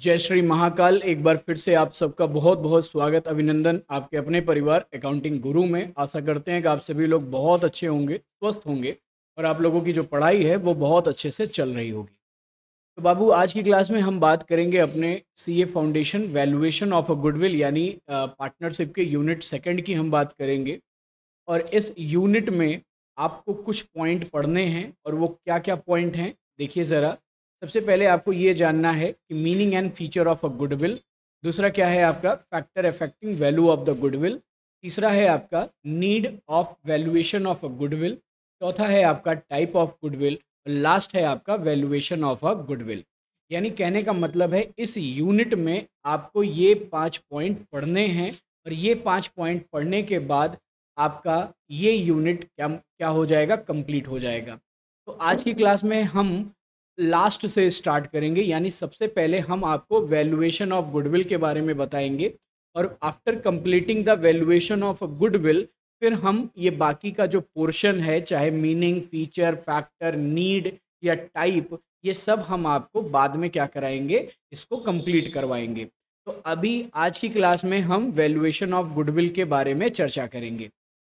जय श्री महाकाल एक बार फिर से आप सबका बहुत बहुत स्वागत अभिनंदन आपके अपने परिवार अकाउंटिंग गुरु में आशा करते हैं कि आप सभी लोग बहुत अच्छे होंगे स्वस्थ होंगे और आप लोगों की जो पढ़ाई है वो बहुत अच्छे से चल रही होगी तो बाबू आज की क्लास में हम बात करेंगे अपने C A foundation valuation of a goodwill यानी पार्टनरशिप के यूनिट सेकेंड की हम बात करेंगे और इस यूनिट में आपको कुछ पॉइंट पढ़ने हैं और वो क्या क्या पॉइंट हैं देखिए ज़रा सबसे पहले आपको ये जानना है कि meaning and feature of a goodwill दूसरा क्या है आपका factor affecting value of the goodwill तीसरा है आपका need of valuation of a goodwill चौथा है आपका टाइप ऑफ गुडविल और लास्ट है आपका वैल्यूएशन ऑफ अ गुडविल यानी कहने का मतलब है इस यूनिट में आपको ये पाँच पॉइंट पढ़ने हैं और ये पाँच पॉइंट पढ़ने के बाद आपका ये यूनिट क्या क्या हो जाएगा कंप्लीट हो जाएगा तो आज की क्लास में हम लास्ट से स्टार्ट करेंगे यानी सबसे पहले हम आपको वैल्यूएशन ऑफ गुडविल के बारे में बताएंगे और after completing the valuation of goodwill फिर हम ये बाकी का जो पोर्शन है चाहे मीनिंग फीचर फैक्टर नीड या टाइप ये सब हम आपको बाद में क्या कराएंगे इसको कंप्लीट करवाएंगे तो अभी आज की क्लास में हम वैल्यूएशन ऑफ गुडविल के बारे में चर्चा करेंगे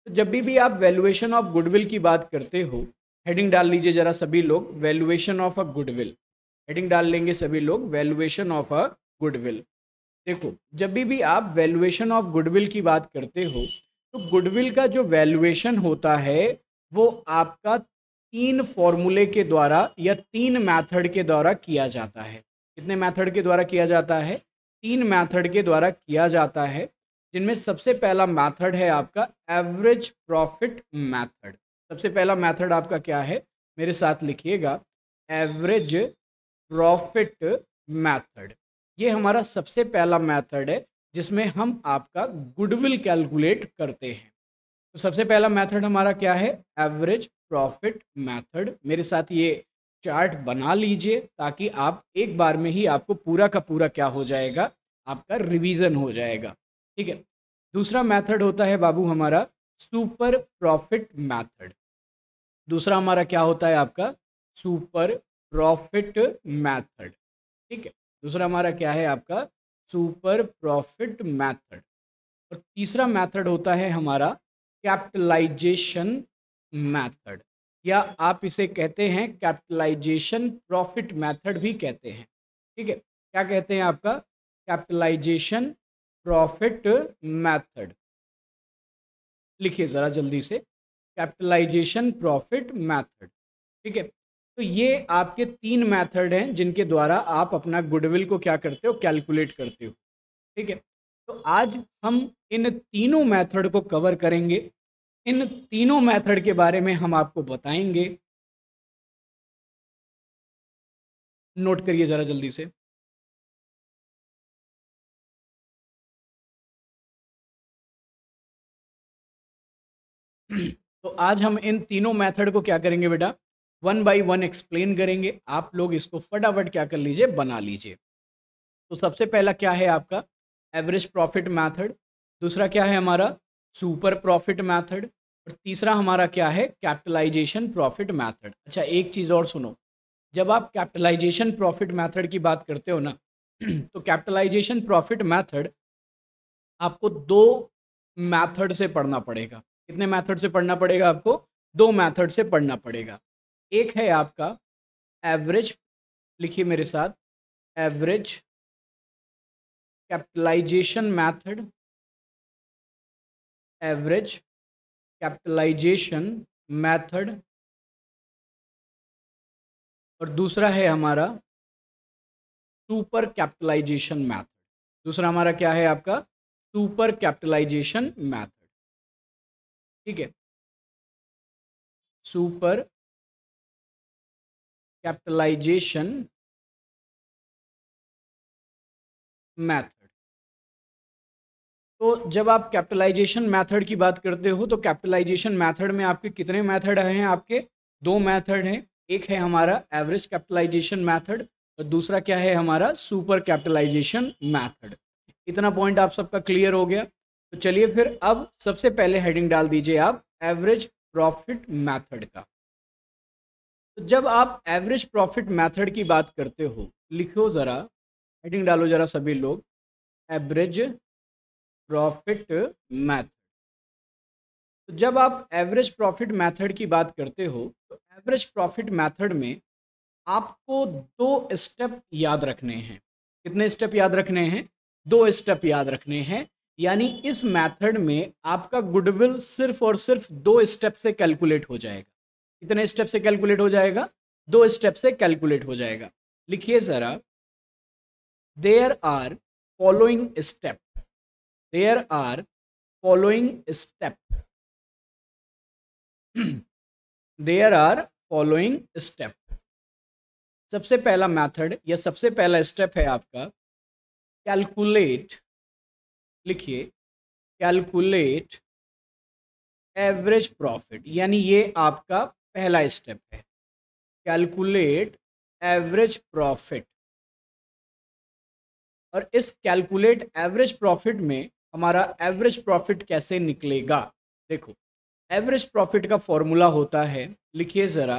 तो जब भी भी आप वैल्यूएशन ऑफ गुडविल की बात करते हो हेडिंग डाल लीजिए जरा सभी लोग valuation of a goodwill heading डाल लेंगे सभी लोग वैल्यूएशन ऑफ अ गुडविल देखो जब भी, भी आप वैल्यूएशन ऑफ गुडविल की बात करते हो तो गुडविल का जो वैल्यूएशन होता है वो आपका तीन फॉर्मूले के द्वारा या तीन मैथड के द्वारा किया जाता है कितने मैथड के द्वारा किया जाता है तीन मैथड के द्वारा किया जाता है जिनमें सबसे पहला मैथड है आपका एवरेज प्रॉफिट मैथड सबसे पहला मेथड आपका क्या है मेरे साथ लिखिएगा एवरेज प्रॉफिट मेथड ये हमारा सबसे पहला मेथड है जिसमें हम आपका गुडविल कैलकुलेट करते हैं तो सबसे पहला मेथड हमारा क्या है एवरेज प्रॉफिट मेथड मेरे साथ ये चार्ट बना लीजिए ताकि आप एक बार में ही आपको पूरा का पूरा क्या हो जाएगा आपका रिवीजन हो जाएगा ठीक है दूसरा मेथड होता है बाबू हमारा सुपर प्रॉफिट मेथड दूसरा हमारा क्या होता है आपका सुपर प्रॉफिट मैथड ठीक है दूसरा हमारा क्या है आपका सुपर प्रॉफिट मैथड और तीसरा मैथड होता है हमारा कैपिटलाइजेशन मैथड या आप इसे कहते हैं कैपिटलाइजेशन प्रॉफिट मैथड भी कहते हैं ठीक है क्या कहते हैं आपका कैपिटलाइजेशन प्रॉफिट मैथड लिखिए ज़रा जल्दी से कैपिटलाइजेशन प्रॉफिट मैथड ठीक है तो ये आपके तीन मैथड हैं जिनके द्वारा आप अपना गुडविल को क्या करते हो कैलकुलेट करते हो ठीक है तो आज हम इन तीनों मैथड को कवर करेंगे इन तीनों मैथड के बारे में हम आपको बताएंगे नोट करिए ज़रा जल्दी से तो आज हम इन तीनों मेथड को क्या करेंगे बेटा वन बाई वन एक्सप्लेन करेंगे आप लोग इसको फटाफट क्या कर लीजिए बना लीजिए तो सबसे पहला क्या है आपका एवरेज प्रॉफिट मैथड दूसरा क्या है हमारा सुपर प्रॉफिट मैथड और तीसरा हमारा क्या है कैपिटलाइजेशन प्रॉफिट मैथड अच्छा एक चीज़ और सुनो जब आप कैपिटलाइजेशन प्रॉफिट मैथड की बात करते हो ना तो कैपिटलाइजेशन प्रॉफिट मैथड आपको दो मैथड से पढ़ना पड़ेगा कितने मैथड से पढ़ना पड़ेगा आपको दो मैथड से पढ़ना पड़ेगा एक है आपका एवरेज लिखिए मेरे साथ average capitalization method average capitalization method और दूसरा है हमारा सुपर कैपिटलाइजेशन मैथड दूसरा हमारा क्या है आपका सुपर कैपिटलाइजेशन मैथड ठीक है सुपर कैपिटलाइजेशन मैथड तो जब आप कैपिटलाइजेशन मैथड की बात करते हो तो कैपिटलाइजेशन मैथड में आपके कितने मैथड हैं आपके दो मैथड हैं एक है हमारा एवरेज कैपिटलाइजेशन मैथड और दूसरा क्या है हमारा सुपर कैपिटलाइजेशन मैथड इतना पॉइंट आप सबका क्लियर हो गया तो चलिए फिर अब सबसे पहले हेडिंग डाल दीजिए आप एवरेज प्रॉफिट मैथड का तो जब आप एवरेज प्रॉफिट मैथड की बात करते हो लिखो ज़रा हेडिंग डालो ज़रा सभी लोग एवरेज प्रॉफिट मैथड तो जब आप एवरेज प्रॉफिट मैथड की बात करते हो तो एवरेज प्रॉफिट मैथड में आपको दो स्टेप याद रखने हैं कितने स्टेप याद रखने हैं दो स्टेप याद रखने हैं यानी इस मेथड में आपका गुडविल सिर्फ और सिर्फ दो स्टेप से कैलकुलेट हो जाएगा कितने स्टेप से कैलकुलेट हो जाएगा दो स्टेप से कैलकुलेट हो जाएगा लिखिए जरा there are following step there are following step there are following step सबसे पहला मेथड या सबसे पहला स्टेप है आपका कैलकुलेट लिखिए कैलकुलेट एवरेज प्रॉफिट यानी ये आपका पहला स्टेप है कैलकुलेट एवरेज प्रॉफिट और इस कैलकुलेट एवरेज प्रॉफिट में हमारा एवरेज प्रॉफिट कैसे निकलेगा देखो एवरेज प्रॉफिट का फॉर्मूला होता है लिखिए ज़रा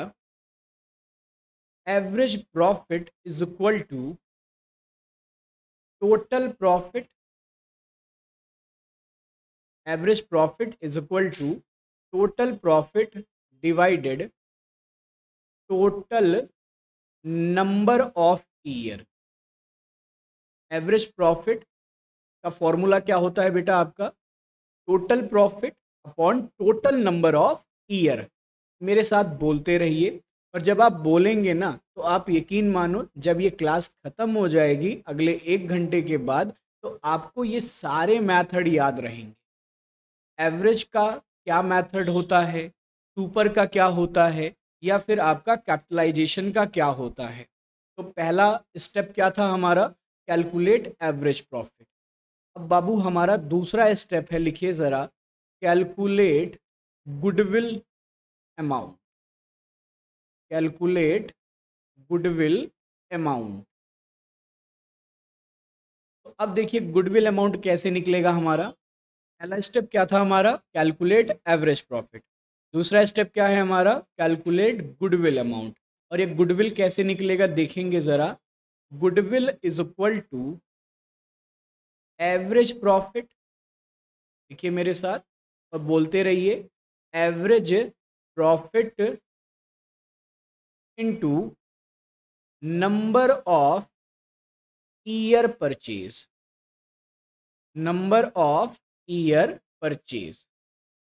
average profit is equal to total profit average profit is equal to total profit divided total number of year average profit का फॉर्मूला क्या होता है बेटा आपका total profit upon total number of year मेरे साथ बोलते रहिए और जब आप बोलेंगे ना तो आप यकीन मानो जब ये क्लास ख़त्म हो जाएगी अगले एक घंटे के बाद तो आपको ये सारे मैथड याद रहेंगे एवरेज का क्या मेथड होता है सुपर का क्या होता है या फिर आपका कैपिटलाइजेशन का क्या होता है तो पहला स्टेप क्या था हमारा कैलकुलेट एवरेज प्रॉफिट अब बाबू हमारा दूसरा स्टेप है लिखिए ज़रा calculate goodwill amount calculate goodwill amount तो अब देखिए गुडविल अमाउंट कैसे निकलेगा हमारा पहला स्टेप क्या था हमारा कैलकुलेट एवरेज प्रॉफिट दूसरा स्टेप क्या है हमारा कैलकुलेट गुडविल अमाउंट और ये गुडविल कैसे निकलेगा देखेंगे ज़रा goodwill is equal to average profit देखिए मेरे साथ और बोलते रहिए average profit into number of year purchase number of year purchase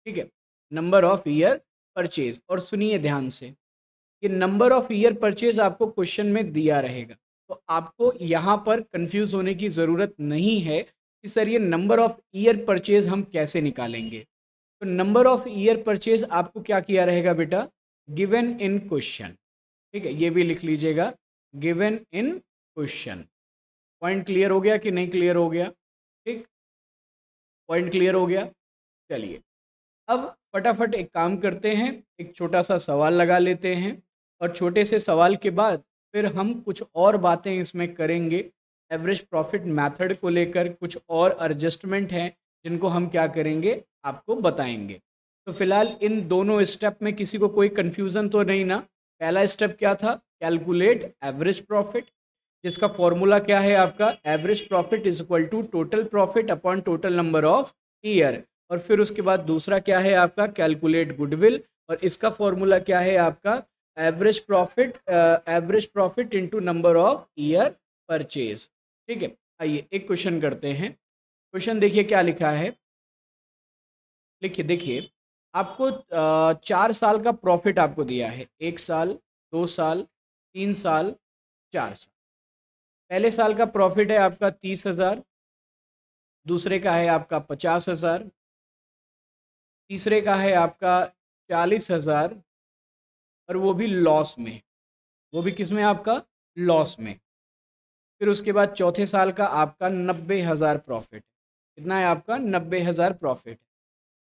ठीक है नंबर ऑफ ईयर परचेज और सुनिए ध्यान से कि नंबर ऑफ ईयर परचेज आपको क्वेश्चन में दिया रहेगा तो आपको यहाँ पर कंफ्यूज होने की ज़रूरत नहीं है कि सर ये नंबर ऑफ ईयर परचेज हम कैसे निकालेंगे तो नंबर ऑफ ईयर परचेज आपको क्या किया रहेगा बेटा गिवन इन क्वेश्चन ठीक है ये भी लिख लीजिएगा given in question point clear हो गया कि नहीं क्लियर हो गया ठीक पॉइंट क्लियर हो गया चलिए अब फटाफट एक काम करते हैं एक छोटा सा सवाल लगा लेते हैं और छोटे से सवाल के बाद फिर हम कुछ और बातें इसमें करेंगे एवरेज प्रॉफिट मेथड को लेकर कुछ और एडजस्टमेंट हैं जिनको हम क्या करेंगे आपको बताएंगे तो फिलहाल इन दोनों स्टेप में किसी को कोई कन्फ्यूज़न तो नहीं ना पहला स्टेप क्या था कैलकुलेट एवरेज प्रॉफिट जिसका फॉर्मूला क्या है आपका average profit is equal to total profit upon total number of year और फिर उसके बाद दूसरा क्या है आपका कैलकुलेट गुडविल और इसका फॉर्मूला क्या है आपका average profit average profit into number of year purchase ठीक है आइए एक क्वेश्चन करते हैं क्वेश्चन देखिए क्या लिखा है लिखिए देखिए आपको चार साल का प्रॉफिट आपको दिया है एक साल दो साल तीन साल चार साल पहले साल का प्रॉफिट है आपका तीस हज़ार दूसरे का है आपका पचास हज़ार तीसरे का है आपका चालीस हज़ार और वो भी लॉस में वो भी किस में आपका लॉस में फिर उसके बाद चौथे साल का आपका नब्बे हज़ार प्रॉफिट कितना है आपका नब्बे हज़ार प्रॉफिट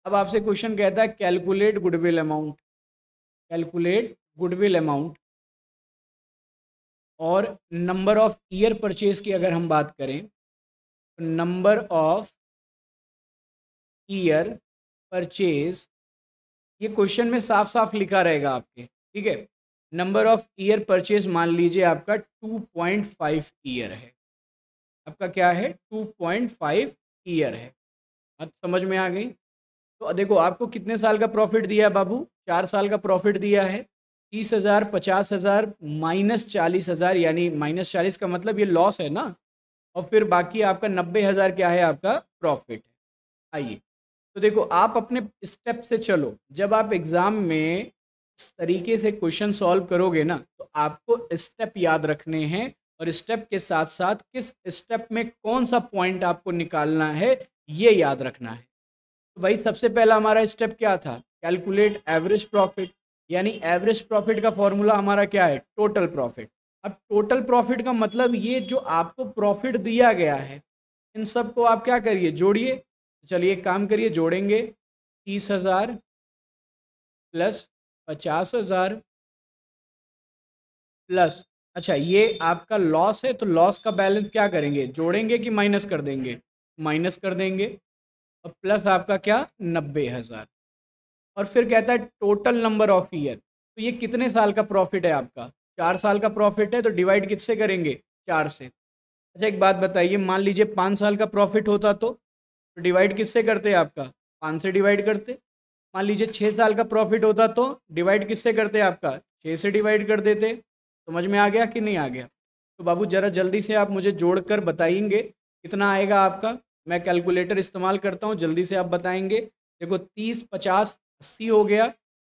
अब आपसे क्वेश्चन कहता है calculate goodwill amount calculate goodwill amount और नंबर ऑफ ईयर परचेज की अगर हम बात करें तो नंबर ऑफ ईयर परचेज ये क्वेश्चन में साफ साफ लिखा रहेगा आपके ठीक है नंबर ऑफ ईयर परचेज मान लीजिए आपका टू पॉइंट फाइव ईयर है आपका क्या है टू पॉइंट फाइव ईयर है बात समझ में आ गई तो देखो आपको कितने साल का प्रॉफिट दिया बाबू चार साल का प्रॉफिट दिया है तीस हज़ार पचास हज़ार माइनस चालीस हज़ार यानी माइनस चालीस का मतलब ये लॉस है ना और फिर बाकी आपका नब्बे हज़ार क्या है आपका प्रॉफिट है आइए तो देखो आप अपने स्टेप से चलो जब आप एग्ज़ाम में इस तरीके से क्वेश्चन सॉल्व करोगे ना तो आपको स्टेप याद रखने हैं और स्टेप के साथ साथ किस स्टेप में कौन सा पॉइंट आपको निकालना है ये याद रखना है तो भाई सबसे पहला हमारा स्टेप क्या था कैलकुलेट एवरेज प्रॉफिट यानी एवरेज प्रॉफिट का फॉर्मूला हमारा क्या है टोटल प्रॉफिट अब टोटल प्रॉफिट का मतलब ये जो आपको प्रॉफिट दिया गया है इन सब को आप क्या करिए जोड़िए चलिए काम करिए जोड़ेंगे तीस हज़ार प्लस पचास हज़ार प्लस अच्छा ये आपका लॉस है तो लॉस का बैलेंस क्या करेंगे जोड़ेंगे कि माइनस कर देंगे माइनस कर देंगे और प्लस आपका क्या नब्बे हज़ार और फिर कहता है टोटल नंबर ऑफ ईयर तो ये कितने साल का प्रॉफिट है आपका चार साल का प्रॉफिट है तो डिवाइड किससे करेंगे चार से अच्छा एक बात बताइए मान लीजिए पाँच साल का प्रॉफिट होता तो, तो डिवाइड किससे करते आपका पाँच से डिवाइड करते मान लीजिए छः साल का प्रॉफिट होता तो डिवाइड किससे करते आपका छः से डिवाइड कर देते समझ में आ गया कि नहीं आ गया तो बाबू ज़रा जल्दी से आप मुझे जोड़ कर बताएंगे कितना आएगा आपका मैं कैलकुलेटर इस्तेमाल करता हूँ जल्दी से आप बताएंगे देखो तीस पचास अस्सी हो गया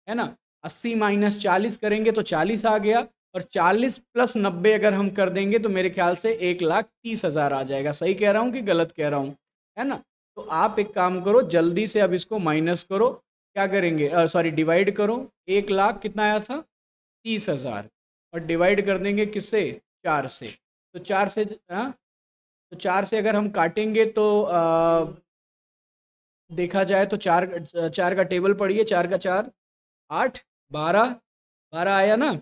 है ना अस्सी माइनस चालीस करेंगे तो चालीस आ गया और चालीस प्लस नब्बे अगर हम कर देंगे तो मेरे ख्याल से एक लाख तीस हज़ार आ जाएगा सही कह रहा हूँ कि गलत कह रहा हूँ है ना तो आप एक काम करो जल्दी से अब इसको माइनस करो क्या करेंगे सॉरी डिवाइड करो एक लाख कितना आया था तीस हज़ार और डिवाइड कर देंगे किससे चार से तो चार से हाँ तो चार से अगर हम काटेंगे तो देखा जाए तो चार चार का टेबल पढ़िए चार का चार आठ बारह बारह आया ना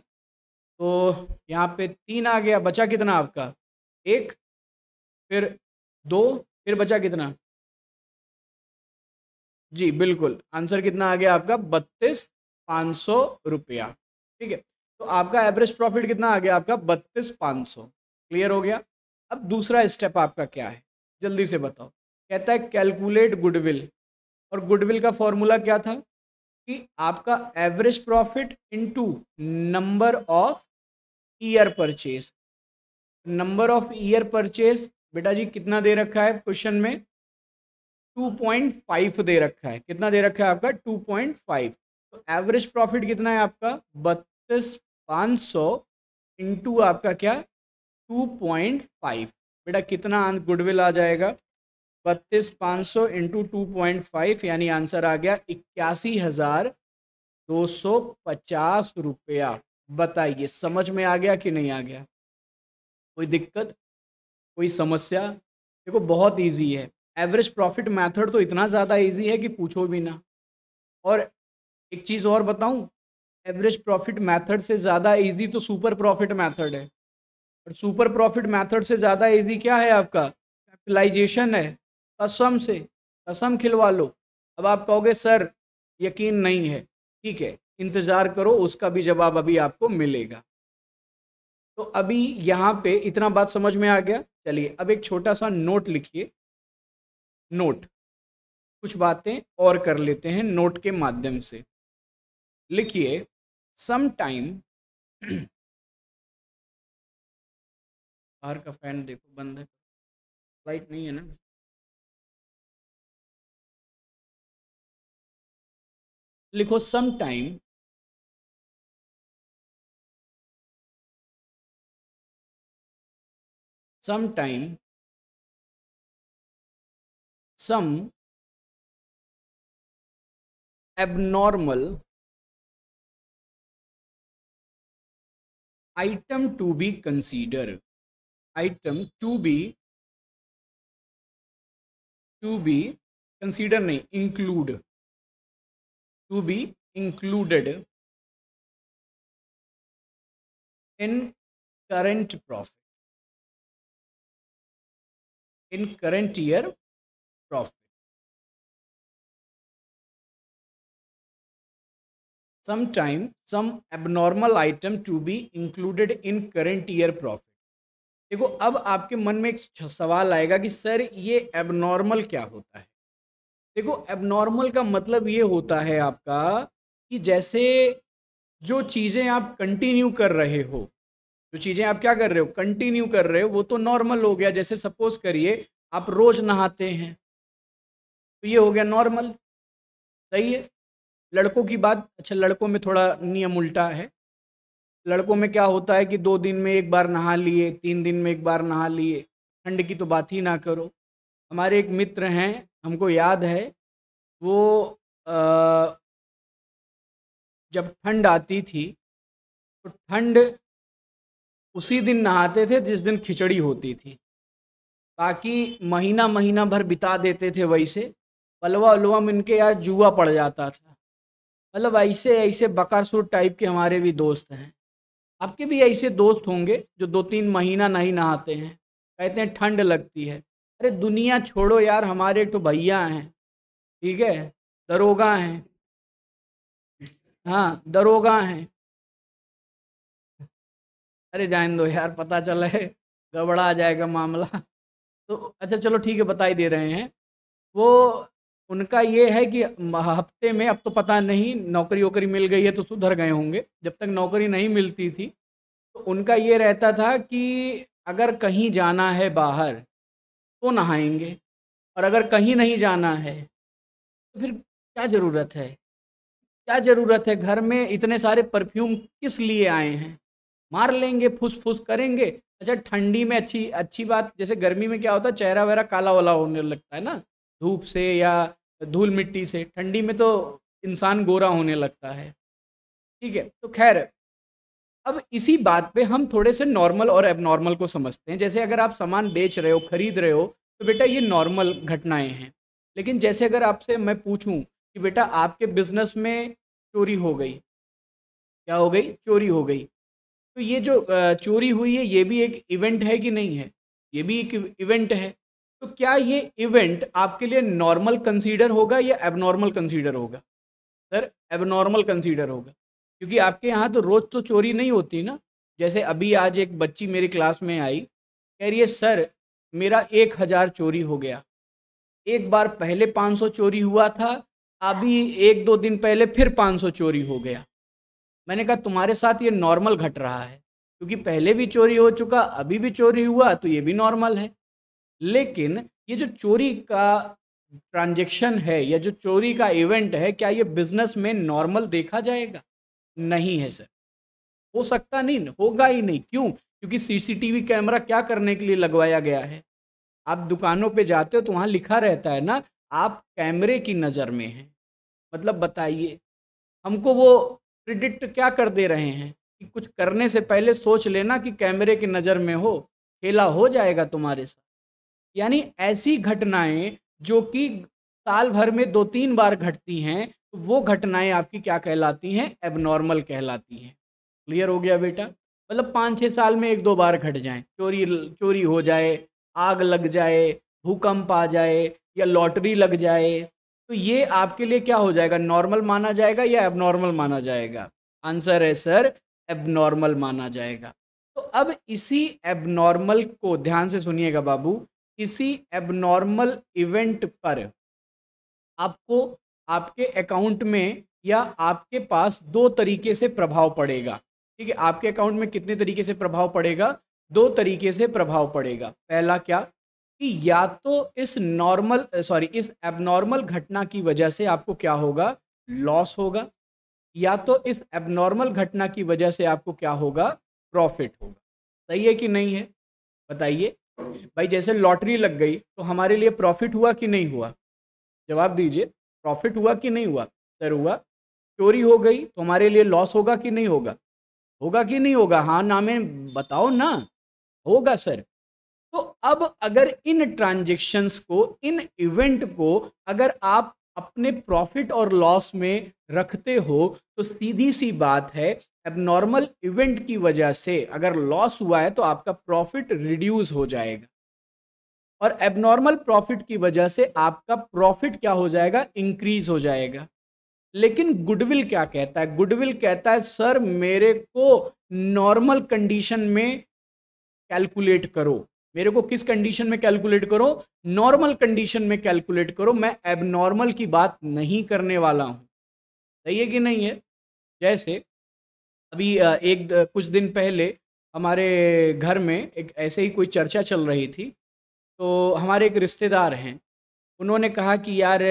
तो यहाँ पे तीन आ गया बचा कितना आपका एक फिर दो फिर बचा कितना जी बिल्कुल आंसर कितना आ गया आपका बत्तीस पाँच सौ रुपया ठीक है तो आपका एवरेज प्रॉफिट कितना आ गया आपका बत्तीस पाँच सौ क्लियर हो गया अब दूसरा स्टेप आपका क्या है जल्दी से बताओ कहता है कैलकुलेट गुडविल और गुडविल का फॉर्मूला क्या था कि आपका average profit into number of year purchase number of year purchase बेटा जी कितना दे रखा है क्वेश्चन में 2.5 दे रखा है कितना दे रखा है आपका 2.5 तो एवरेज प्रॉफिट कितना है आपका बत्तीस पाँच सौ इंटू आपका क्या 2.5 बेटा कितना गुडविल आ जाएगा बत्तीस पाँच सौ इंटू टू पॉइंट फाइव यानी आंसर आ गया इक्यासी हज़ार दो सौ पचास रुपया बताइए समझ में आ गया कि नहीं आ गया कोई दिक्कत कोई समस्या देखो बहुत इजी है एवरेज प्रॉफिट मेथड तो इतना ज़्यादा इजी है कि पूछो भी ना और एक चीज़ और बताऊं एवरेज प्रॉफिट मेथड से ज़्यादा इजी तो सुपर प्रॉफिट मेथड है और सुपर प्रॉफिट मेथड से ज़्यादा इजी क्या है आपका कैपिटलाइजेशन है कसम से कसम खिलवा लो अब आप कहोगे सर यकीन नहीं है ठीक है इंतज़ार करो उसका भी जवाब अभी आपको मिलेगा तो अभी यहाँ पे इतना बात समझ में आ गया चलिए अब एक छोटा सा नोट लिखिए नोट कुछ बातें और कर लेते हैं नोट के माध्यम से लिखिए सम टाइम बाहर का फैन देखो बंद है लाइट नहीं है ना लिखो some time some time some abnormal item to be consider item to be to be consider नहीं include to be included in current profit in current year profit sometime some abnormal item to be included in current year profit देखो अब आपके मन में एक सवाल आएगा कि सर ये एबनॉर्मल क्या होता है देखो एबनॉर्मल का मतलब ये होता है आपका कि जैसे जो चीज़ें आप कंटिन्यू कर रहे हो जो चीज़ें आप क्या कर रहे हो कंटिन्यू कर रहे हो वो तो नॉर्मल हो गया जैसे सपोज करिए आप रोज़ नहाते हैं तो ये हो गया नॉर्मल सही है लड़कों की बात अच्छा लड़कों में थोड़ा नियम उल्टा है लड़कों में क्या होता है कि दो दिन में एक बार नहा लिए तीन दिन में एक बार नहा लिए ठंड की तो बात ही ना करो हमारे एक मित्र हैं हमको याद है वो आ, जब ठंड आती थी तो ठंड उसी दिन नहाते थे जिस दिन खिचड़ी होती थी बाकी महीना महीना भर बिता देते थे वैसे पलवा उलवा में इनके यार जुआ पड़ जाता था मतलब ऐसे ऐसे बकारसूर टाइप के हमारे भी दोस्त हैं आपके भी ऐसे दोस्त होंगे जो दो तीन महीना नहीं नहाते हैं कहते हैं ठंड लगती है अरे दुनिया छोड़ो यार हमारे तो भैया हैं ठीक है दरोगा हैं हाँ दरोगा हैं अरे जान दो यार पता चल है गड़बड़ा जाएगा मामला तो अच्छा चलो ठीक है बता ही दे रहे हैं वो उनका ये है कि हफ्ते में अब तो पता नहीं नौकरी वोकरी मिल गई है तो सुधर गए होंगे जब तक नौकरी नहीं मिलती थी तो उनका ये रहता था कि अगर कहीं जाना है बाहर तो नहाएंगे और अगर कहीं नहीं जाना है तो फिर क्या ज़रूरत है क्या ज़रूरत है घर में इतने सारे परफ्यूम किस लिए आए हैं मार लेंगे फुस फूस करेंगे अच्छा ठंडी में अच्छी अच्छी बात जैसे गर्मी में क्या होता है चेहरा वगैरह काला वाला होने लगता है ना धूप से या धूल मिट्टी से ठंडी में तो इंसान गोरा होने लगता है ठीक है तो खैर अब इसी बात पे हम थोड़े से नॉर्मल और एबनॉर्मल को समझते हैं जैसे अगर आप सामान बेच रहे हो खरीद रहे हो तो बेटा ये नॉर्मल घटनाएं हैं लेकिन जैसे अगर आपसे मैं पूछूं कि बेटा आपके बिजनेस में चोरी हो गई क्या हो गई चोरी हो गई तो ये जो चोरी हुई है ये भी एक इवेंट है कि नहीं है ये भी एक इवेंट है तो क्या ये इवेंट आपके लिए नॉर्मल कंसीडर होगा या एबनॉर्मल कंसीडर होगा सर एबनॉर्मल कंसीडर होगा क्योंकि आपके यहाँ तो रोज़ तो चोरी नहीं होती ना जैसे अभी आज एक बच्ची मेरी क्लास में आई कह रही है सर मेरा एक हज़ार चोरी हो गया एक बार पहले पाँच सौ चोरी हुआ था अभी एक दो दिन पहले फिर पाँच सौ चोरी हो गया मैंने कहा तुम्हारे साथ ये नॉर्मल घट रहा है क्योंकि पहले भी चोरी हो चुका अभी भी चोरी हुआ तो ये भी नॉर्मल है लेकिन ये जो चोरी का ट्रांजेक्शन है या जो चोरी का इवेंट है क्या ये बिजनेस में नॉर्मल देखा जाएगा नहीं है सर हो सकता नहीं होगा ही नहीं क्यों क्योंकि सीसीटीवी कैमरा क्या करने के लिए लगवाया गया है आप दुकानों पे जाते हो तो वहाँ लिखा रहता है ना आप कैमरे की नज़र में हैं मतलब बताइए हमको वो प्रिडिक्ट क्या कर दे रहे हैं कि कुछ करने से पहले सोच लेना कि कैमरे की नज़र में हो खेला हो जाएगा तुम्हारे साथ यानी ऐसी घटनाएं जो कि साल भर में दो तीन बार घटती हैं तो वो घटनाएं आपकी क्या कहलाती हैं एबनॉर्मल कहलाती हैं क्लियर हो गया बेटा मतलब पाँच छः साल में एक दो बार घट जाएं चोरी चोरी हो जाए आग लग जाए भूकंप आ जाए या लॉटरी लग जाए तो ये आपके लिए क्या हो जाएगा नॉर्मल माना जाएगा या एबनॉर्मल माना जाएगा आंसर है सर एबनॉर्मल माना जाएगा तो अब इसी एबनॉर्मल को ध्यान से सुनिएगा बाबू इसी एबनॉर्मल इवेंट पर आपको आपके अकाउंट में या आपके पास दो तरीके से प्रभाव पड़ेगा ठीक है आपके अकाउंट में कितने तरीके से प्रभाव पड़ेगा दो तरीके से प्रभाव पड़ेगा पहला क्या कि या तो इस नॉर्मल सॉरी इस एबनॉर्मल घटना की वजह से आपको क्या होगा लॉस होगा या तो इस एबनॉर्मल घटना की वजह से आपको क्या होगा प्रॉफिट होगा सही है कि नहीं है बताइए भाई जैसे लॉटरी लग गई तो हमारे लिए प्रॉफिट हुआ कि नहीं हुआ जवाब दीजिए प्रॉफिट हुआ कि नहीं हुआ सर हुआ चोरी हो गई तो हमारे लिए लॉस होगा कि नहीं होगा होगा कि नहीं होगा हाँ ना में बताओ ना होगा सर तो अब अगर इन ट्रांजेक्शन्स को इन इवेंट को अगर आप अपने प्रॉफिट और लॉस में रखते हो तो सीधी सी बात है अब नॉर्मल इवेंट की वजह से अगर लॉस हुआ है तो आपका प्रॉफिट रिड्यूस हो जाएगा और एबनॉर्मल प्रॉफिट की वजह से आपका प्रॉफिट क्या हो जाएगा इंक्रीज हो जाएगा लेकिन गुडविल क्या कहता है गुडविल कहता है सर मेरे को नॉर्मल कंडीशन में कैलकुलेट करो मेरे को किस कंडीशन में कैलकुलेट करो नॉर्मल कंडीशन में कैलकुलेट करो मैं एबनॉर्मल की बात नहीं करने वाला हूँ सही है कि नहीं है जैसे अभी एक कुछ दिन पहले हमारे घर में एक ऐसे ही कोई चर्चा चल रही थी तो हमारे एक रिश्तेदार हैं उन्होंने कहा कि यार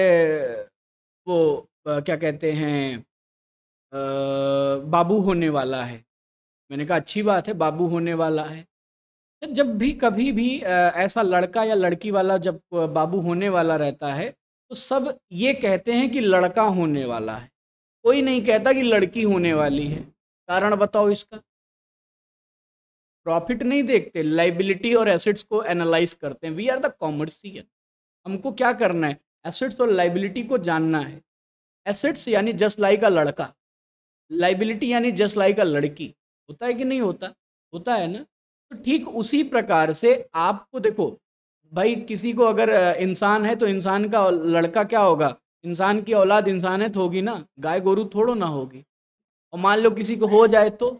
वो क्या कहते हैं बाबू होने वाला है मैंने कहा अच्छी बात है बाबू होने वाला है तो जब भी कभी भी ऐसा लड़का या लड़की वाला जब बाबू होने वाला रहता है तो सब ये कहते हैं कि लड़का होने वाला है कोई नहीं कहता कि लड़की होने वाली है कारण बताओ इसका प्रॉफिट नहीं देखते लाइबिलिटी और एसेट्स को एनालाइज करते हैं वी आर द कॉमर्सियल हमको क्या करना है एसेट्स और लाइबिलिटी को जानना है एसेट्स यानी जस्ट लाई का लड़का लाइबिलिटी यानी जस्ट लाई का लड़की होता है कि नहीं होता होता है ना तो ठीक उसी प्रकार से आपको देखो भाई किसी को अगर इंसान है तो इंसान का लड़का क्या होगा इंसान की औलाद इंसानियत तो होगी ना गाय गोरू थोड़ो ना होगी और मान लो किसी को हो जाए तो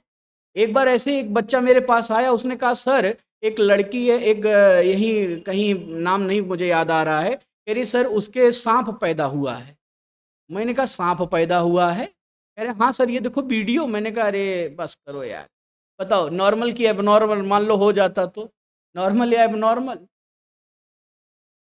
एक बार ऐसे एक बच्चा मेरे पास आया उसने कहा सर एक लड़की है एक यही कहीं नाम नहीं मुझे याद आ रहा है कह रही सर उसके सांप पैदा हुआ है मैंने कहा सांप पैदा हुआ है कह रहे हाँ सर ये देखो वीडियो मैंने कहा अरे बस करो यार बताओ नॉर्मल की एबनॉर्मल मान लो हो जाता तो नॉर्मल या एबनॉर्मल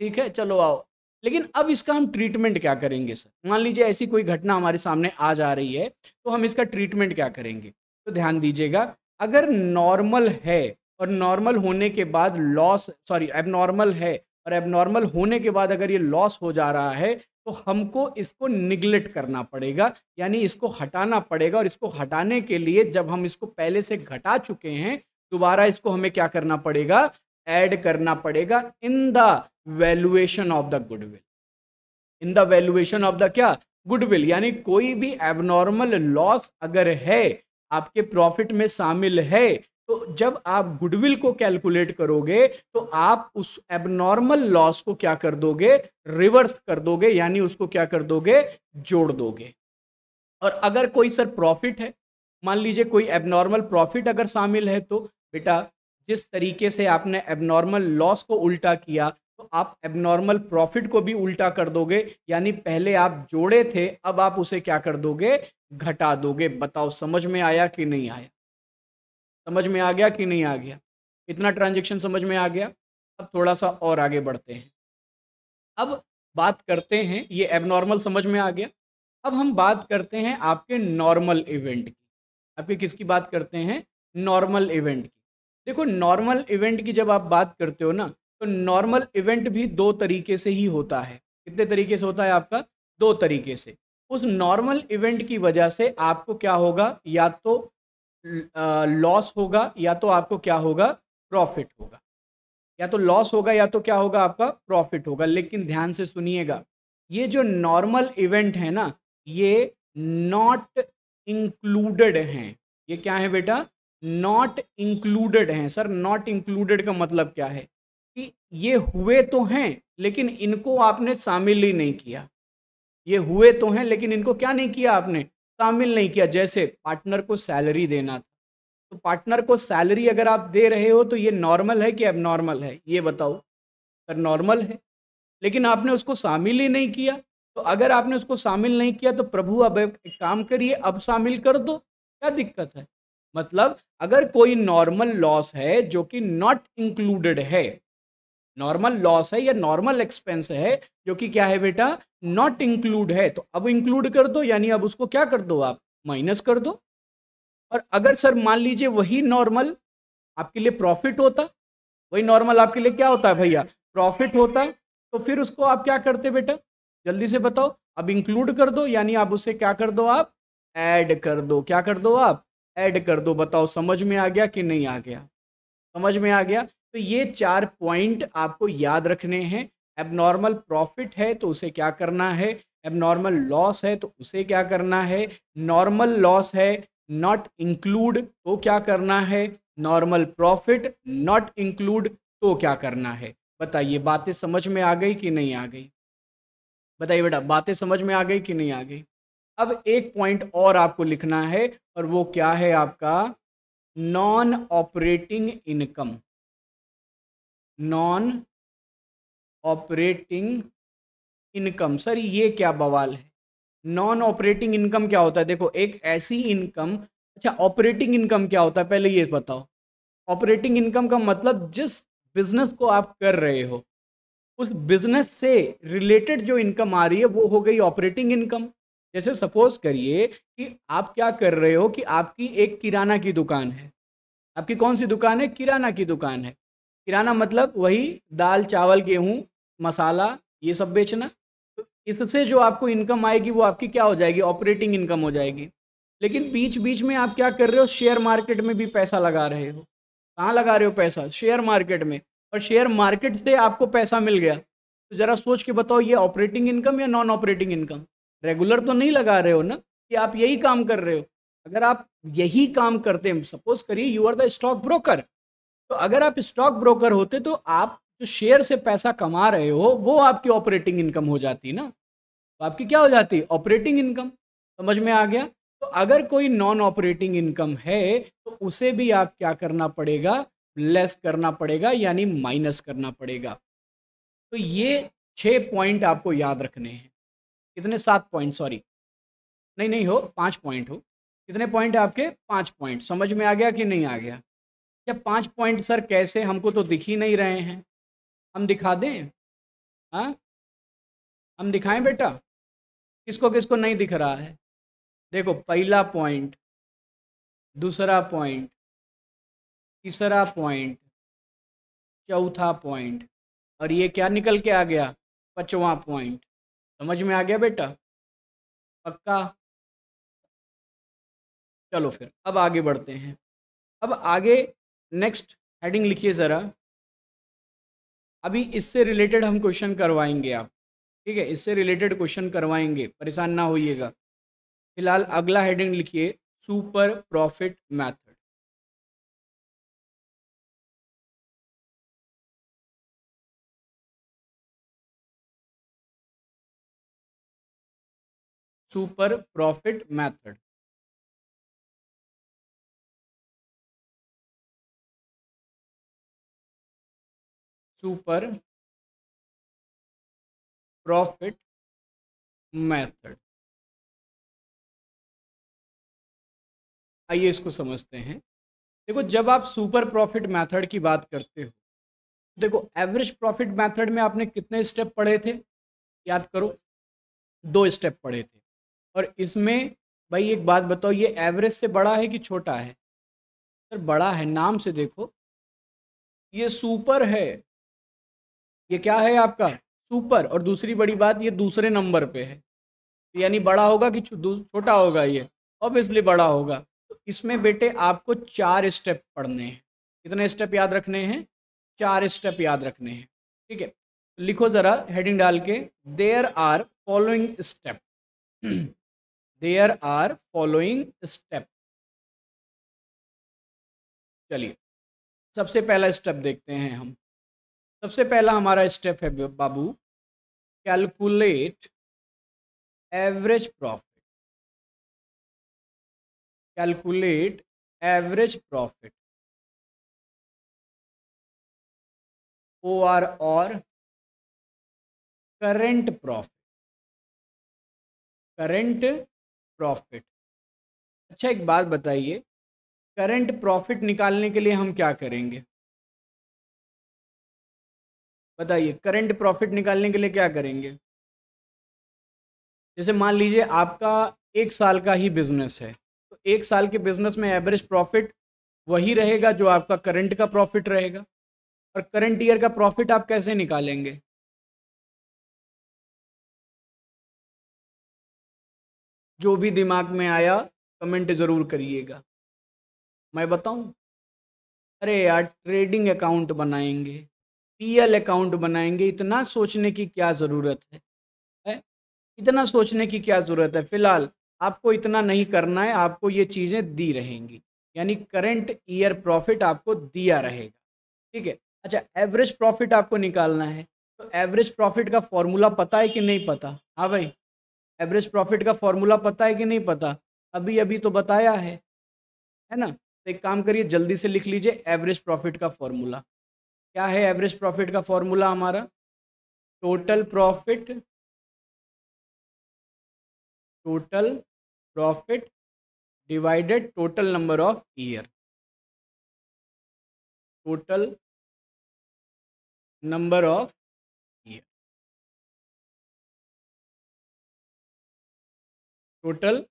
ठीक है चलो आओ लेकिन अब इसका हम ट्रीटमेंट क्या करेंगे सर मान लीजिए ऐसी कोई घटना हमारे सामने आ जा रही है तो हम इसका ट्रीटमेंट क्या करेंगे तो ध्यान दीजिएगा अगर नॉर्मल है और नॉर्मल होने के बाद लॉस सॉरी एबनॉर्मल है और एबनॉर्मल होने के बाद अगर ये लॉस हो जा रहा है तो हमको इसको निगलेक्ट करना पड़ेगा यानी इसको हटाना पड़ेगा और इसको हटाने के लिए जब हम इसको पहले से घटा चुके हैं दोबारा इसको हमें क्या करना पड़ेगा ऐड करना पड़ेगा in the valuation of the goodwill in the valuation of the क्या गुडविल यानी कोई भी एबनॉर्मल लॉस अगर है आपके प्रॉफिट में शामिल है तो जब आप गुडविल को कैलकुलेट करोगे तो आप उस एबनॉर्मल लॉस को क्या कर दोगे रिवर्स कर दोगे यानी उसको क्या कर दोगे जोड़ दोगे और अगर कोई सर प्रॉफिट है मान लीजिए कोई एबनॉर्मल प्रॉफिट अगर शामिल है तो बेटा जिस तरीके से आपने एबनॉर्मल लॉस को उल्टा किया तो आप एबनॉर्मल प्रॉफिट को भी उल्टा कर दोगे यानी पहले आप जोड़े थे अब आप उसे क्या कर दोगे घटा दोगे बताओ समझ में आया कि नहीं आया समझ में आ गया कि नहीं आ गया इतना ट्रांजेक्शन समझ में आ गया अब थोड़ा सा और आगे बढ़ते हैं अब बात करते हैं ये एबनॉर्मल समझ में आ गया अब हम बात करते हैं आपके नॉर्मल इवेंट की आपके किसकी बात करते हैं नॉर्मल इवेंट की देखो नॉर्मल इवेंट की जब आप बात करते हो ना तो नॉर्मल इवेंट भी दो तरीके से ही होता है कितने तरीके से होता है आपका दो तरीके से उस नॉर्मल इवेंट की वजह से आपको क्या होगा या तो लॉस होगा या तो आपको क्या होगा प्रॉफिट होगा या तो लॉस होगा या तो क्या होगा आपका प्रॉफिट होगा लेकिन ध्यान से सुनिएगा ये जो नॉर्मल इवेंट है ना ये नॉट इंक्लूडेड हैं ये क्या है बेटा नॉट इंक्लूडेड हैं सर नॉट इंक्लूडेड का मतलब क्या है ये हुए तो हैं लेकिन इनको आपने शामिल ही नहीं किया ये हुए तो हैं लेकिन इनको क्या नहीं किया आपने शामिल नहीं किया जैसे पार्टनर को सैलरी देना था तो पार्टनर को सैलरी अगर आप दे रहे हो तो ये नॉर्मल है कि अब नॉर्मल है ये बताओ अगर नॉर्मल है लेकिन आपने उसको शामिल ही नहीं किया तो अगर आपने उसको शामिल नहीं किया तो प्रभु अब एक काम करिए अब शामिल कर दो क्या दिक्कत है मतलब अगर कोई नॉर्मल लॉस है जो कि नॉट इंक्लूडेड है नॉर्मल लॉस है या नॉर्मल एक्सपेंस है जो कि क्या है बेटा नॉट इंक्लूड है तो अब इंक्लूड कर दो यानी अब उसको क्या कर दो आप माइनस कर दो और अगर सर मान लीजिए वही नॉर्मल आपके लिए प्रॉफिट होता वही नॉर्मल आपके लिए क्या होता है भैया प्रॉफिट होता तो फिर उसको आप क्या करते बेटा जल्दी से बताओ अब इंक्लूड कर दो यानी आप उसे क्या कर दो आप ऐड कर दो क्या कर दो आप ऐड कर दो बताओ समझ में आ गया कि नहीं आ गया समझ में आ गया तो ये चार पॉइंट आपको याद रखने हैं एबनॉर्मल प्रॉफिट है तो उसे क्या करना है एबनॉर्मल लॉस है तो उसे क्या करना है नॉर्मल लॉस है नॉट इंक्लूड तो क्या करना है नॉर्मल प्रॉफिट नॉट इंक्लूड तो क्या करना है बताइए बातें समझ में आ गई कि नहीं आ गई बताइए बेटा बातें समझ में आ गई कि नहीं आ गई अब एक पॉइंट और आपको लिखना है और वो क्या है आपका non operating income non operating income sir ये क्या बवाल है नॉन ऑपरेटिंग इनकम क्या होता है देखो एक ऐसी इनकम अच्छा ऑपरेटिंग इनकम क्या होता है पहले ये बताओ ऑपरेटिंग इनकम का मतलब जिस बिजनेस को आप कर रहे हो उस बिजनेस से रिलेटेड जो इनकम आ रही है वो हो गई ऑपरेटिंग इनकम जैसे सपोज करिए कि आप क्या कर रहे हो कि आपकी एक किराना की दुकान है आपकी कौन सी दुकान है किराना की दुकान है किराना मतलब वही दाल चावल गेहूँ मसाला ये सब बेचना तो इससे जो आपको इनकम आएगी वो आपकी क्या हो जाएगी ऑपरेटिंग इनकम हो जाएगी लेकिन बीच बीच में आप क्या कर रहे हो शेयर मार्केट में भी पैसा लगा रहे हो कहाँ लगा रहे हो पैसा शेयर मार्केट में और शेयर मार्केट से आपको पैसा मिल गया तो ज़रा सोच के बताओ ये ऑपरेटिंग इनकम या नॉन ऑपरेटिंग इनकम रेगुलर तो नहीं लगा रहे हो ना कि आप यही काम कर रहे हो अगर आप यही काम करते हैं सपोज करिए you are the stock broker तो अगर आप स्टॉक ब्रोकर होते तो आप जो शेयर से पैसा कमा रहे हो वो आपकी ऑपरेटिंग इनकम हो जाती ना तो आपकी क्या हो जाती ऑपरेटिंग इनकम समझ में आ गया तो अगर कोई नॉन ऑपरेटिंग इनकम है तो उसे भी आप क्या करना पड़ेगा लेस करना पड़ेगा यानी माइनस करना पड़ेगा तो ये छः पॉइंट आपको याद रखने हैं कितने सात पॉइंट सॉरी नहीं नहीं हो पाँच पॉइंट हो कितने पॉइंट आपके पाँच पॉइंट समझ में आ गया कि नहीं आ गया या पाँच पॉइंट सर कैसे हमको तो दिख ही नहीं रहे हैं हम दिखा दें हाँ हम दिखाएं बेटा किसको किसको नहीं दिख रहा है देखो पहला पॉइंट दूसरा पॉइंट तीसरा पॉइंट चौथा पॉइंट और ये क्या निकल के आ गया पचवा पॉइंट समझ में आ गया बेटा पक्का चलो फिर अब आगे बढ़ते हैं अब आगे नेक्स्ट हेडिंग लिखिए ज़रा अभी इससे रिलेटेड हम क्वेश्चन करवाएंगे आप ठीक है इससे रिलेटेड क्वेश्चन करवाएंगे परेशान ना होइएगा फिलहाल अगला हेडिंग लिखिए super profit method super profit method super profit method आइए इसको समझते हैं देखो जब आप सुपर प्रॉफिट मेथड की बात करते हो देखो एवरेज प्रॉफिट मेथड में आपने कितने स्टेप पढ़े थे याद करो दो स्टेप पढ़े थे और इसमें भाई एक बात बताओ ये एवरेज से बड़ा है कि छोटा है सर बड़ा है नाम से देखो ये सुपर है ये क्या है आपका सुपर और दूसरी बड़ी बात ये दूसरे नंबर पे है यानी बड़ा होगा कि छोटा होगा ये ऑब्वियसली बड़ा होगा तो इसमें बेटे आपको चार स्टेप पढ़ने हैं कितने स्टेप याद रखने हैं चार स्टेप याद रखने हैं ठीक है लिखो ज़रा हेडिंग डाल के there are following step there are following step चलिए सबसे पहला स्टेप देखते हैं हम सबसे पहला हमारा स्टेप है बाबू calculate average profit calculate average profit O R और करेंट प्रॉफिट करेंट प्रॉफिट अच्छा एक बात बताइए करंट प्रॉफिट निकालने के लिए हम क्या करेंगे बताइए करंट प्रॉफिट निकालने के लिए क्या करेंगे जैसे मान लीजिए आपका एक साल का ही बिजनेस है तो एक साल के बिजनेस में एवरेज प्रॉफिट वही रहेगा जो आपका करंट का प्रॉफिट रहेगा और करंट ईयर का प्रॉफिट आप कैसे निकालेंगे जो भी दिमाग में आया कमेंट ज़रूर करिएगा मैं बताऊं अरे यार ट्रेडिंग अकाउंट बनाएंगे पीएल अकाउंट बनाएंगे इतना सोचने की क्या ज़रूरत है, है इतना सोचने की क्या ज़रूरत है फिलहाल आपको इतना नहीं करना है आपको ये चीज़ें दी रहेंगी यानी करंट ईयर प्रॉफिट आपको दिया रहेगा ठीक है अच्छा एवरेज प्रॉफिट आपको निकालना है तो एवरेज प्रॉफिट का फॉर्मूला पता है कि नहीं पता हाँ भाई एवरेज प्रॉफिट का फॉर्मूला पता है कि नहीं पता अभी अभी तो बताया है है ना तो एक काम करिए जल्दी से लिख लीजिए एवरेज प्रॉफिट का फॉर्मूला क्या है एवरेज प्रॉफिट का फॉर्मूला हमारा total profit total profit divided total number of year total number of year total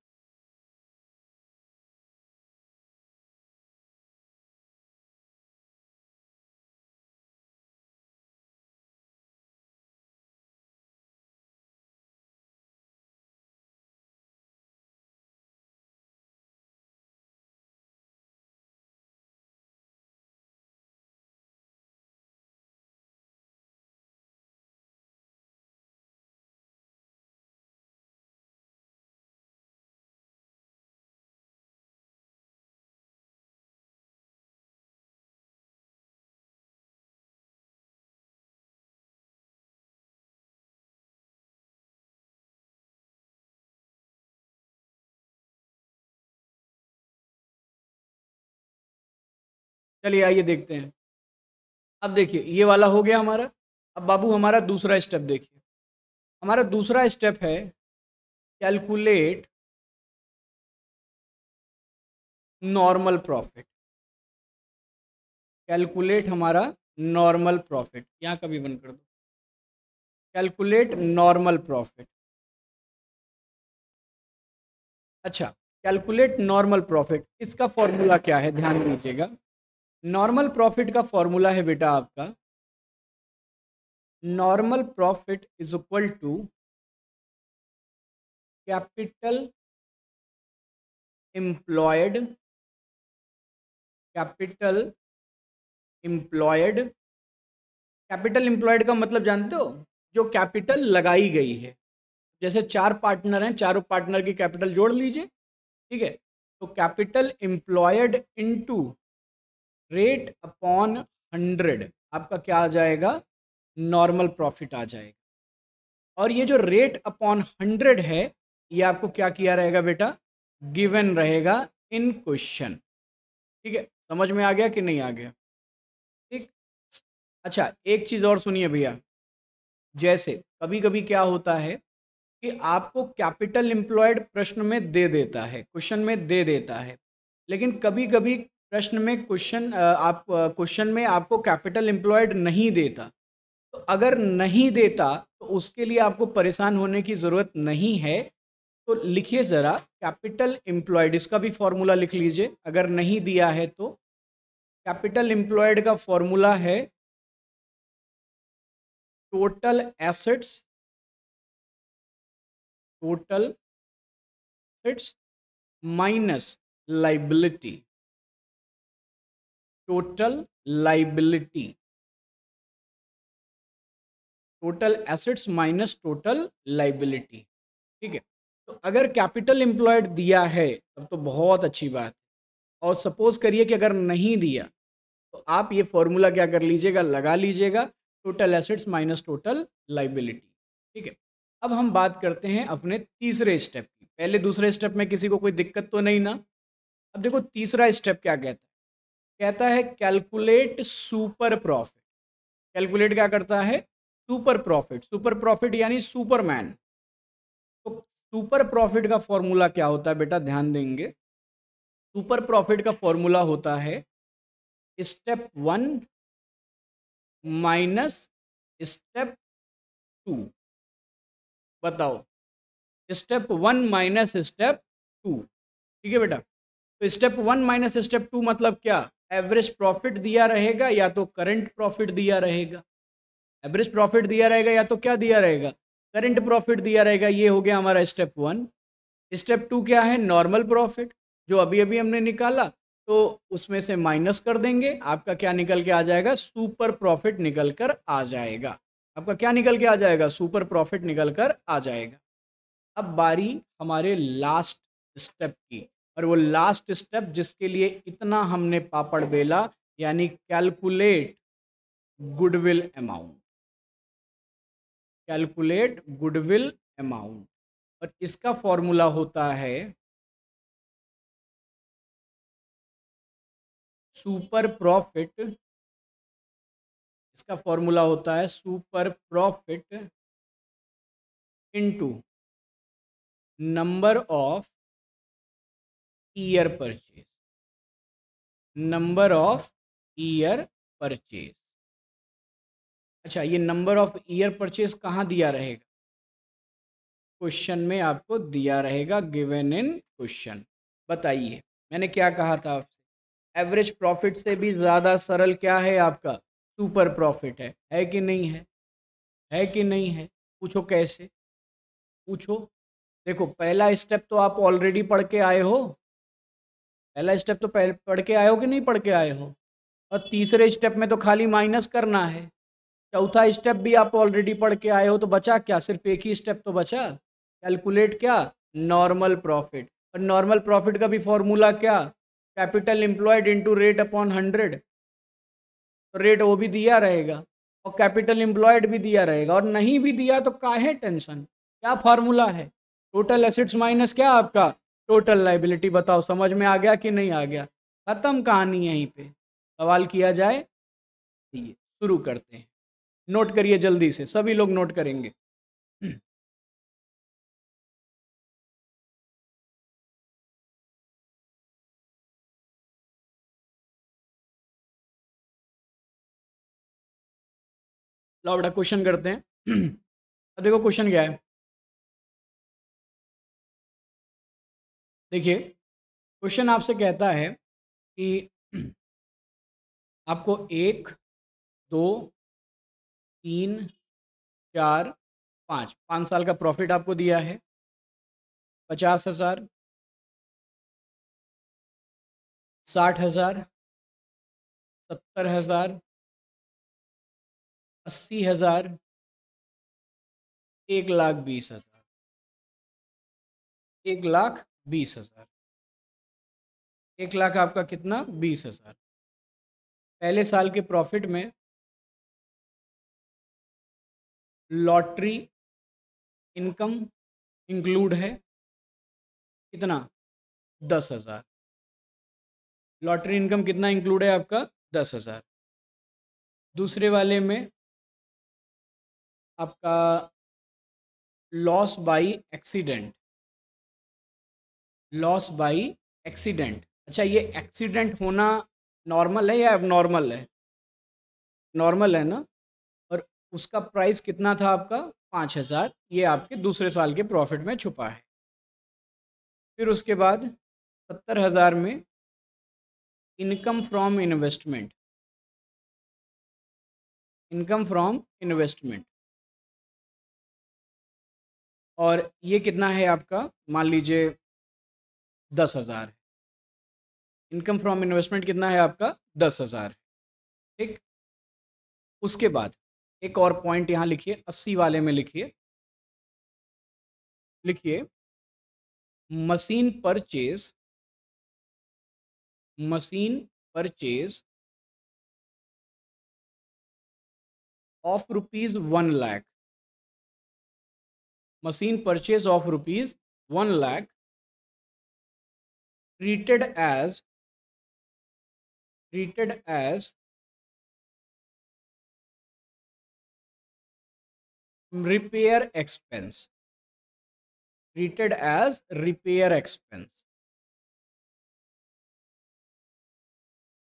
चलिए आइए देखते हैं अब देखिए ये वाला हो गया हमारा अब बाबू हमारा दूसरा स्टेप देखिए हमारा दूसरा स्टेप है कैलकुलेट नॉर्मल प्रॉफिट कैलकुलेट हमारा नॉर्मल प्रॉफिट यहाँ कभी भी बंद कर दो कैलकुलेट नॉर्मल प्रॉफिट अच्छा कैलकुलेट नॉर्मल प्रॉफिट इसका फॉर्मूला क्या है ध्यान दीजिएगा नॉर्मल प्रॉफिट का फॉर्मूला है बेटा आपका normal profit is equal to capital employed capital employed capital employed का मतलब जानते हो जो कैपिटल लगाई गई है जैसे चार पार्टनर हैं चारों पार्टनर की कैपिटल जोड़ लीजिए ठीक है तो capital employed into rate upon hundred आपका क्या आ जाएगा नॉर्मल प्रॉफिट आ जाएगा और ये जो रेट अपॉन हंड्रेड है ये आपको क्या किया रहेगा बेटा गिवन रहेगा इन क्वेश्चन ठीक है समझ में आ गया कि नहीं आ गया ठीक अच्छा एक चीज़ और सुनिए भैया जैसे कभी कभी क्या होता है कि आपको कैपिटल एम्प्लॉयड प्रश्न में दे देता है क्वेश्चन में दे देता है लेकिन कभी कभी प्रश्न में क्वेश्चन आप क्वेश्चन में आपको कैपिटल एम्प्लॉयड नहीं देता तो अगर नहीं देता तो उसके लिए आपको परेशान होने की ज़रूरत नहीं है तो लिखिए ज़रा कैपिटल एम्प्लॉयड इसका भी फॉर्मूला लिख लीजिए अगर नहीं दिया है तो कैपिटल एम्प्लॉयड का फॉर्मूला है total assets total assets minus liability total liability total assets minus total liability ठीक है तो अगर कैपिटल एम्प्लॉयड दिया है तब तो बहुत अच्छी बात है और सपोज करिए कि अगर नहीं दिया तो आप ये फॉर्मूला क्या कर लीजिएगा लगा लीजिएगा total assets minus total liability ठीक है अब हम बात करते हैं अपने तीसरे स्टेप की पहले दूसरे स्टेप में किसी को कोई दिक्कत तो नहीं ना अब देखो तीसरा स्टेप क्या कहता है कहता है कैलकुलेट सुपर प्रॉफिट कैलकुलेट क्या करता है सुपर प्रॉफिट सुपर प्रॉफिट यानी सुपरमैन तो सुपर प्रॉफिट का फॉर्मूला क्या होता है बेटा ध्यान देंगे सुपर प्रॉफिट का फॉर्मूला होता है step one minus step two बताओ step one minus step two ठीक है बेटा तो step one minus step two मतलब क्या एवरेज प्रॉफिट दिया रहेगा या तो करंट प्रॉफिट दिया रहेगा एवरेज प्रॉफिट दिया रहेगा या तो क्या दिया रहेगा करंट प्रॉफिट दिया रहेगा ये हो गया हमारा स्टेप वन स्टेप टू क्या है नॉर्मल प्रॉफिट जो अभी अभी हमने निकाला तो उसमें से माइनस कर देंगे आपका क्या निकल के आ जाएगा सुपर प्रॉफिट निकल कर आ जाएगा आपका क्या निकल के आ जाएगा सुपर प्रॉफिट निकल कर आ जाएगा अब बारी हमारे लास्ट स्टेप की और वो लास्ट स्टेप जिसके लिए इतना हमने पापड़ बेला यानी calculate goodwill amount calculate goodwill amount और इसका फॉर्मूला होता है सुपर प्रॉफिट इसका फॉर्मूला होता है super profit into number of year purchase number of year purchase अच्छा ये नंबर ऑफ ईयर परचेज कहाँ दिया रहेगा क्वेश्चन में आपको दिया रहेगा गिवन इन क्वेश्चन बताइए मैंने क्या कहा था आपसे एवरेज प्रॉफिट से भी ज़्यादा सरल क्या है आपका सुपर प्रॉफिट है है कि नहीं है है कि नहीं है पूछो कैसे पूछो देखो पहला स्टेप तो आप ऑलरेडी पढ़ के आए हो पहला स्टेप तो पहले पढ़ के आए हो कि नहीं पढ़ के आए हो और तीसरे स्टेप में तो खाली माइनस करना है चौथा स्टेप भी आप ऑलरेडी पढ़ के आए हो तो बचा क्या सिर्फ एक ही स्टेप तो बचा कैलकुलेट क्या नॉर्मल प्रॉफिट और नॉर्मल प्रॉफिट का भी फॉर्मूला क्या capital employed into rate upon hundred तो रेट वो भी दिया रहेगा और कैपिटल एम्प्लॉयड भी दिया रहेगा और नहीं भी दिया तो काहे टेंशन क्या फार्मूला है टोटल एसेट्स माइनस क्या आपका टोटल लाइबिलिटी बताओ समझ में आ गया कि नहीं आ गया ख़त्म कहानी यहीं पे सवाल किया जाए ये शुरू करते हैं नोट करिए जल्दी से सभी लोग नोट करेंगे हम्म। लो बड़ा क्वेश्चन करते हैं अब देखो क्वेश्चन क्या है देखिए क्वेश्चन आपसे कहता है कि आपको एक दो तीन चार पाँच पाँच साल का प्रॉफिट आपको दिया है पचास हज़ार साठ हज़ार सत्तर हज़ार अस्सी हज़ार एक लाख बीस हज़ार एक लाख बीस हज़ार एक लाख आपका कितना बीस हज़ार पहले साल के प्रॉफिट में लॉटरी इनकम इंक्लूड है कितना दस हज़ार लॉटरी इनकम कितना इंक्लूड है आपका दस हज़ार दूसरे वाले में आपका loss by accident loss by accident अच्छा ये एक्सीडेंट होना नॉर्मल है या एबनॉर्मल है नॉर्मल है ना और उसका प्राइस कितना था आपका पाँच हज़ार ये आपके दूसरे साल के प्रॉफिट में छुपा है फिर उसके बाद सत्तर हज़ार में income from investment income from investment और ये कितना है आपका मान लीजिए दस हज़ार है इनकम फ्रॉम इन्वेस्टमेंट कितना है आपका दस हज़ार ठीक उसके बाद एक और पॉइंट यहाँ लिखिए अस्सी वाले में लिखिए लिखिए machine purchase machine purchase of rupees one lakh machine purchase of rupees one lakh treated as treated as repair expense treated as repair expense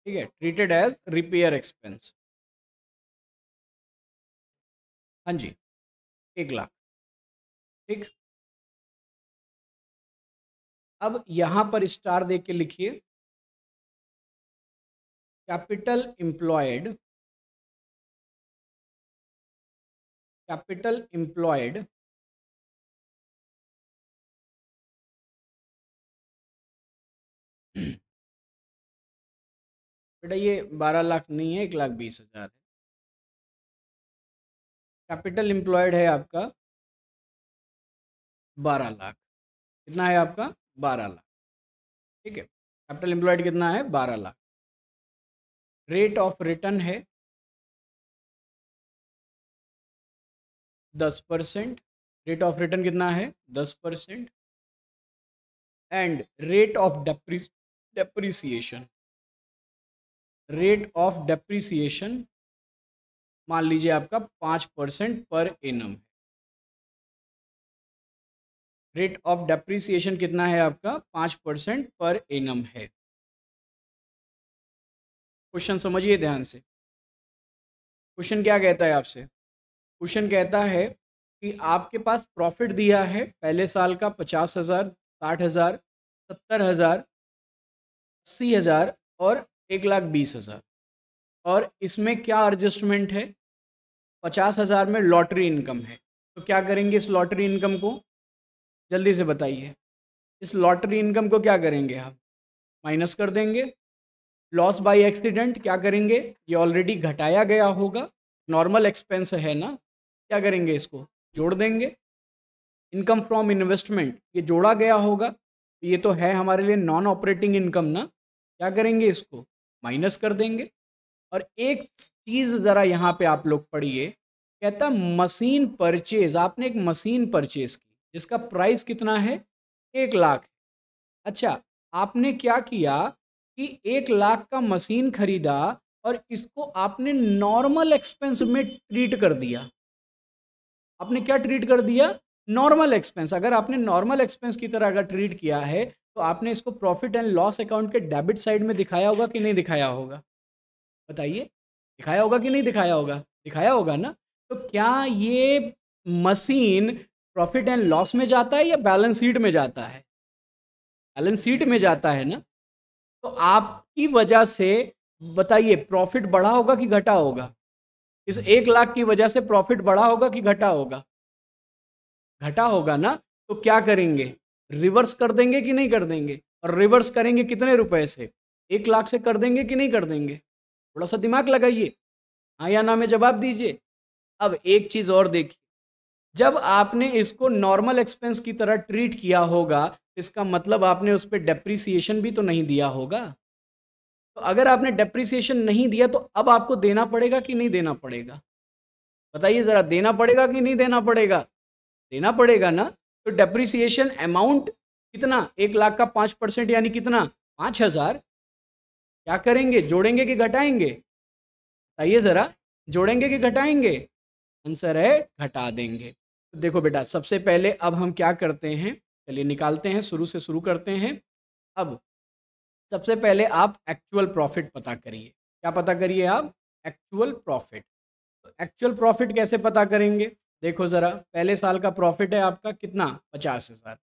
Okay. treated as repair expense हाँ जी एक लाख ठीक अब यहां पर स्टार दे के लिखिए कैपिटल एम्प्लॉयड कैपिटल एम्प्लॉयड बेटा ये बारह लाख नहीं है एक लाख बीस हजार है कैपिटल एम्प्लॉयड है आपका बारह लाख कितना है आपका बारह लाख ठीक है कैपिटल एम्प्लॉयड कितना है बारह लाख रेट ऑफ रिटर्न है दस परसेंट रेट ऑफ रिटर्न कितना है दस percent and rate of depreciation rate of depreciation मान लीजिए आपका पाँच परसेंट पर एनम है रेट ऑफ डेप्रिसिएशन कितना है आपका पाँच परसेंट पर एनम है क्वेश्चन समझिए ध्यान से क्वेश्चन क्या कहता है आपसे क्वेश्चन कहता है कि आपके पास प्रॉफिट दिया है पहले साल का पचास हज़ार साठ हज़ार सत्तर हज़ार अस्सी हज़ार और एक लाख बीस हज़ार और इसमें क्या एडजस्टमेंट है पचास हज़ार में लॉटरी इनकम है तो क्या करेंगे इस लॉटरी इनकम को जल्दी से बताइए इस लॉटरी इनकम को क्या करेंगे आप माइनस कर देंगे लॉस बाय एक्सीडेंट क्या करेंगे ये ऑलरेडी घटाया गया होगा नॉर्मल एक्सपेंस है ना क्या करेंगे इसको जोड़ देंगे इनकम फ्रॉम इन्वेस्टमेंट ये जोड़ा गया होगा ये तो है हमारे लिए नॉन ऑपरेटिंग इनकम ना क्या करेंगे इसको माइनस कर देंगे और एक चीज़ ज़रा यहाँ पे आप लोग पढ़िए कहता मशीन परचेज आपने एक मशीन परचेज की इसका प्राइस कितना है एक लाख अच्छा आपने क्या किया कि एक लाख का मशीन खरीदा और इसको आपने नॉर्मल एक्सपेंस में ट्रीट कर दिया आपने क्या ट्रीट कर दिया नॉर्मल एक्सपेंस अगर आपने नॉर्मल एक्सपेंस की तरह अगर ट्रीट किया है तो आपने इसको प्रॉफिट एंड लॉस अकाउंट के डेबिट साइड में दिखाया होगा कि नहीं दिखाया होगा बताइए दिखाया होगा कि नहीं दिखाया होगा दिखाया होगा ना तो क्या ये मशीन प्रॉफिट एंड लॉस में जाता है या बैलेंस शीट में जाता है बैलेंस शीट में जाता है ना तो आपकी वजह से बताइए प्रॉफिट बढ़ा होगा कि घटा होगा इस एक लाख की वजह से प्रॉफिट बढ़ा होगा कि घटा होगा घटा होगा ना तो क्या करेंगे रिवर्स कर देंगे कि नहीं कर देंगे और रिवर्स करेंगे कितने रुपए से एक लाख से कर देंगे कि नहीं कर देंगे थोड़ा सा दिमाग लगाइए हाँ या ना में जवाब दीजिए अब एक चीज़ और देखिए जब आपने इसको नॉर्मल एक्सपेंस की तरह ट्रीट किया होगा इसका मतलब आपने उस पर डेप्रिसिएशन भी तो नहीं दिया होगा तो अगर आपने डेप्रिसिएशन नहीं दिया तो अब आपको देना पड़ेगा कि नहीं देना पड़ेगा बताइए ज़रा देना पड़ेगा कि नहीं देना पड़ेगा देना पड़ेगा ना तो डेप्रिसिएशन अमाउंट कितना एक लाख का पाँच परसेंट यानी कितना पाँच हज़ार क्या करेंगे जोड़ेंगे कि घटाएंगे बताइए ज़रा जोड़ेंगे कि घटाएंगे आंसर है घटा देंगे देखो बेटा सबसे पहले अब हम क्या करते हैं चलिए निकालते हैं शुरू से शुरू करते हैं अब सबसे पहले आप एक्चुअल प्रॉफिट पता करिए क्या पता करिए आप एक्चुअल प्रॉफिट एक्चुअल प्रॉफिट कैसे पता करेंगे देखो ज़रा पहले साल का प्रॉफिट है आपका कितना पचास हज़ार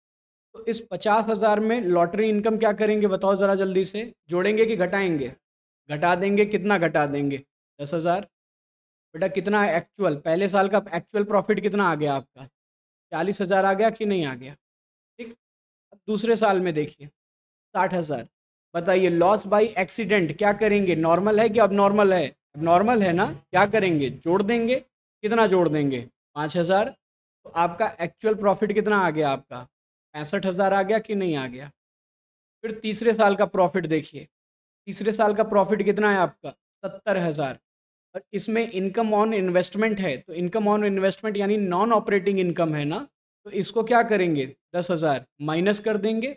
तो इस पचास हज़ार में लॉटरी इनकम क्या करेंगे बताओ ज़रा जल्दी से जोड़ेंगे कि घटाएंगे घटा देंगे कितना घटा देंगे दस हज़ार बेटा कितना एक्चुअल पहले साल का एक्चुअल प्रॉफिट कितना आ गया आपका चालीस हज़ार आ गया कि नहीं आ गया ठीक अब दूसरे साल में देखिए साठ हज़ार बताइए लॉस बाई एक्सीडेंट क्या करेंगे नॉर्मल है कि अब नॉर्मल है अब नॉर्मल है ना क्या करेंगे जोड़ देंगे कितना जोड़ देंगे पाँच हज़ार तो आपका एक्चुअल प्रॉफिट कितना आ गया आपका पैंसठ हज़ार आ गया कि नहीं आ गया फिर तीसरे साल का प्रॉफिट देखिए तीसरे साल का प्रॉफिट कितना है आपका सत्तर हज़ार और इसमें इनकम ऑन इन्वेस्टमेंट है तो इनकम ऑन इन्वेस्टमेंट यानी नॉन ऑपरेटिंग इनकम है ना तो इसको क्या करेंगे दस हज़ार माइनस कर देंगे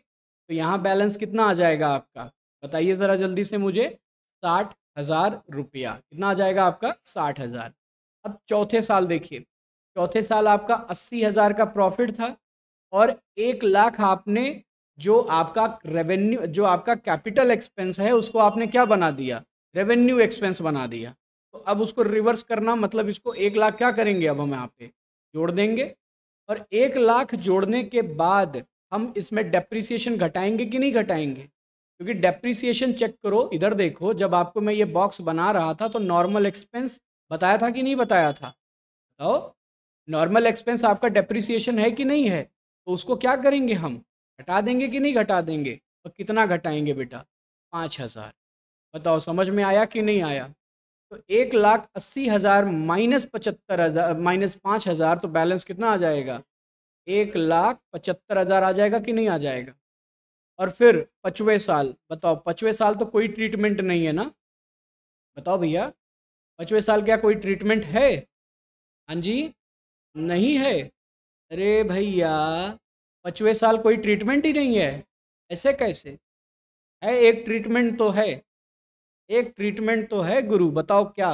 तो यहाँ बैलेंस कितना आ जाएगा आपका बताइए ज़रा जल्दी से मुझे साठ हज़ार रुपया कितना आ जाएगा आपका साठ हज़ार अब चौथे साल देखिए चौथे साल आपका अस्सी हज़ार का प्रॉफिट था और एक लाख आपने जो आपका रेवेन्यू जो आपका कैपिटल एक्सपेंस है उसको आपने क्या बना दिया रेवेन्यू एक्सपेंस बना दिया तो अब उसको रिवर्स करना मतलब इसको एक लाख क्या करेंगे अब हम यहाँ पे जोड़ देंगे और एक लाख जोड़ने के बाद हम इसमें डेप्रिसिएशन घटाएंगे कि नहीं घटाएंगे क्योंकि डेप्रिसिएशन चेक करो इधर देखो जब आपको मैं ये बॉक्स बना रहा था तो नॉर्मल एक्सपेंस बताया था कि नहीं बताया था बताओ तो नॉर्मल एक्सपेंस आपका डेप्रिसिएशन है कि नहीं है तो उसको क्या करेंगे हम घटा देंगे कि नहीं घटा देंगे और तो कितना घटाएंगे बेटा पाँच हज़ार बताओ समझ में आया कि नहीं आया तो एक लाख अस्सी हज़ार माइनस पचहत्तर हज़ार माइनस पाँच हज़ार तो बैलेंस कितना आ जाएगा एक लाख पचहत्तर हज़ार आ जाएगा कि नहीं आ जाएगा और फिर पचवें साल बताओ पचवें साल तो कोई ट्रीटमेंट नहीं है ना बताओ भैया पचवें साल क्या कोई ट्रीटमेंट है हाँ जी नहीं है अरे भैया पचवें साल कोई ट्रीटमेंट ही नहीं है ऐसे कैसे है एक ट्रीटमेंट तो है एक ट्रीटमेंट तो है गुरु बताओ क्या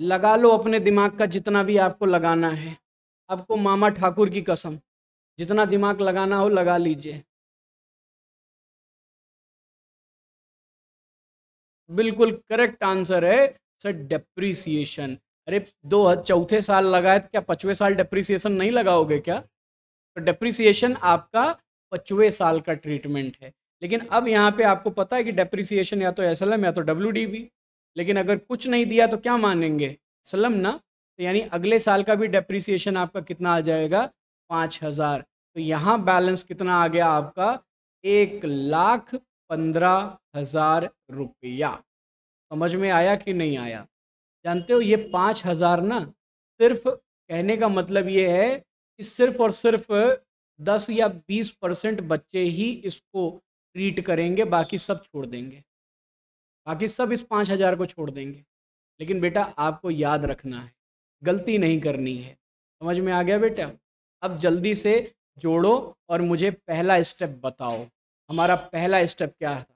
लगा लो अपने दिमाग का जितना भी आपको लगाना है आपको मामा ठाकुर की कसम जितना दिमाग लगाना हो लगा लीजिए बिल्कुल करेक्ट आंसर है सर डेप्रिसिएशन अरे दो चौथे साल लगाए तो क्या पचवें साल डेप्रिसिएशन नहीं लगाओगे क्या डेप्रिसिएशन आपका पचवे साल का ट्रीटमेंट है लेकिन अब यहाँ पे आपको पता है कि डेप्रिसिएशन या तो एस या तो डब्ल्यू लेकिन अगर कुछ नहीं दिया तो क्या मानेंगे सलम ना तो यानी अगले साल का भी डेप्रिसिएशन आपका कितना आ जाएगा पाँच हज़ार तो यहाँ बैलेंस कितना आ गया आपका एक लाख पंद्रह हज़ार रुपया समझ में आया कि नहीं आया जानते हो ये पाँच हज़ार ना सिर्फ कहने का मतलब ये है कि सिर्फ और सिर्फ दस या बीस परसेंट बच्चे ही इसको ट्रीट करेंगे बाकी सब छोड़ देंगे बाकी सब इस पाँच हज़ार को छोड़ देंगे लेकिन बेटा आपको याद रखना है गलती नहीं करनी है समझ में आ गया बेटा अब जल्दी से जोड़ो और मुझे पहला स्टेप बताओ हमारा पहला स्टेप क्या था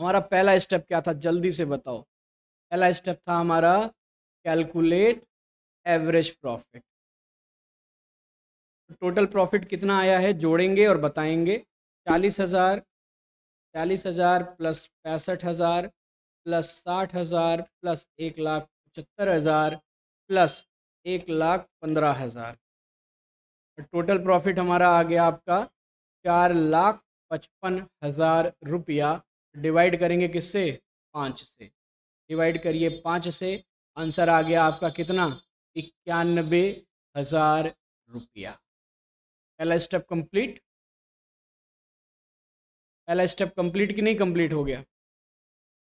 हमारा पहला स्टेप क्या था जल्दी से बताओ पहला स्टेप था हमारा calculate average profit total profit कितना आया है जोड़ेंगे और बताएंगे चालीस हज़ार चालीस हज़ार प्लस पैंसठ हज़ार प्लस साठ हज़ार प्लस एक लाख पचहत्तर हज़ार प्लस एक लाख पंद्रह हज़ार टोटल प्रॉफिट हमारा आ गया आपका चार लाख पचपन हज़ार रुपया डिवाइड करेंगे किससे पाँच से डिवाइड करिए पाँच से आंसर आ गया आपका कितना इक्यानबे हज़ार रुपया पहला स्टेप कंप्लीट पहला स्टेप कंप्लीट कि नहीं कंप्लीट हो गया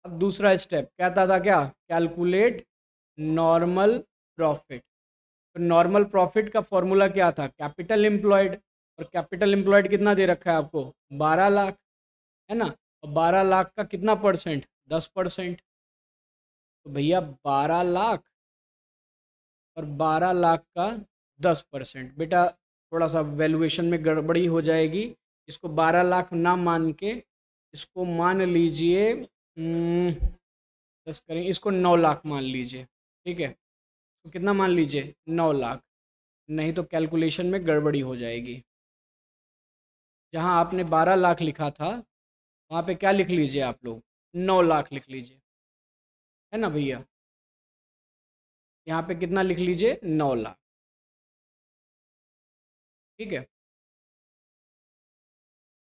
अब दूसरा स्टेप कहता था क्या कैलकुलेट नॉर्मल प्रॉफिट तो नॉर्मल प्रॉफिट का फॉर्मूला क्या था कैपिटल एम्प्लॉयड और कैपिटल एम्प्लॉयड कितना दे रखा है आपको बारह लाख है ना और बारह लाख का कितना परसेंट दस परसेंट तो भैया बारह लाख और बारह लाख का दस परसेंट बेटा थोड़ा सा वैल्यूएशन में गड़बड़ी हो जाएगी इसको 12 लाख ना मान के इसको मान लीजिए दस हम्म, करें इसको 9 लाख मान लीजिए ठीक है तो कितना मान लीजिए 9 लाख नहीं तो कैलकुलेशन में गड़बड़ी हो जाएगी जहां आपने 12 लाख लिखा था वहां पे क्या लिख लीजिए आप लोग 9 लाख लिख लीजिए है ना भैया यहाँ पे कितना लिख लीजिए 9 लाख ठीक है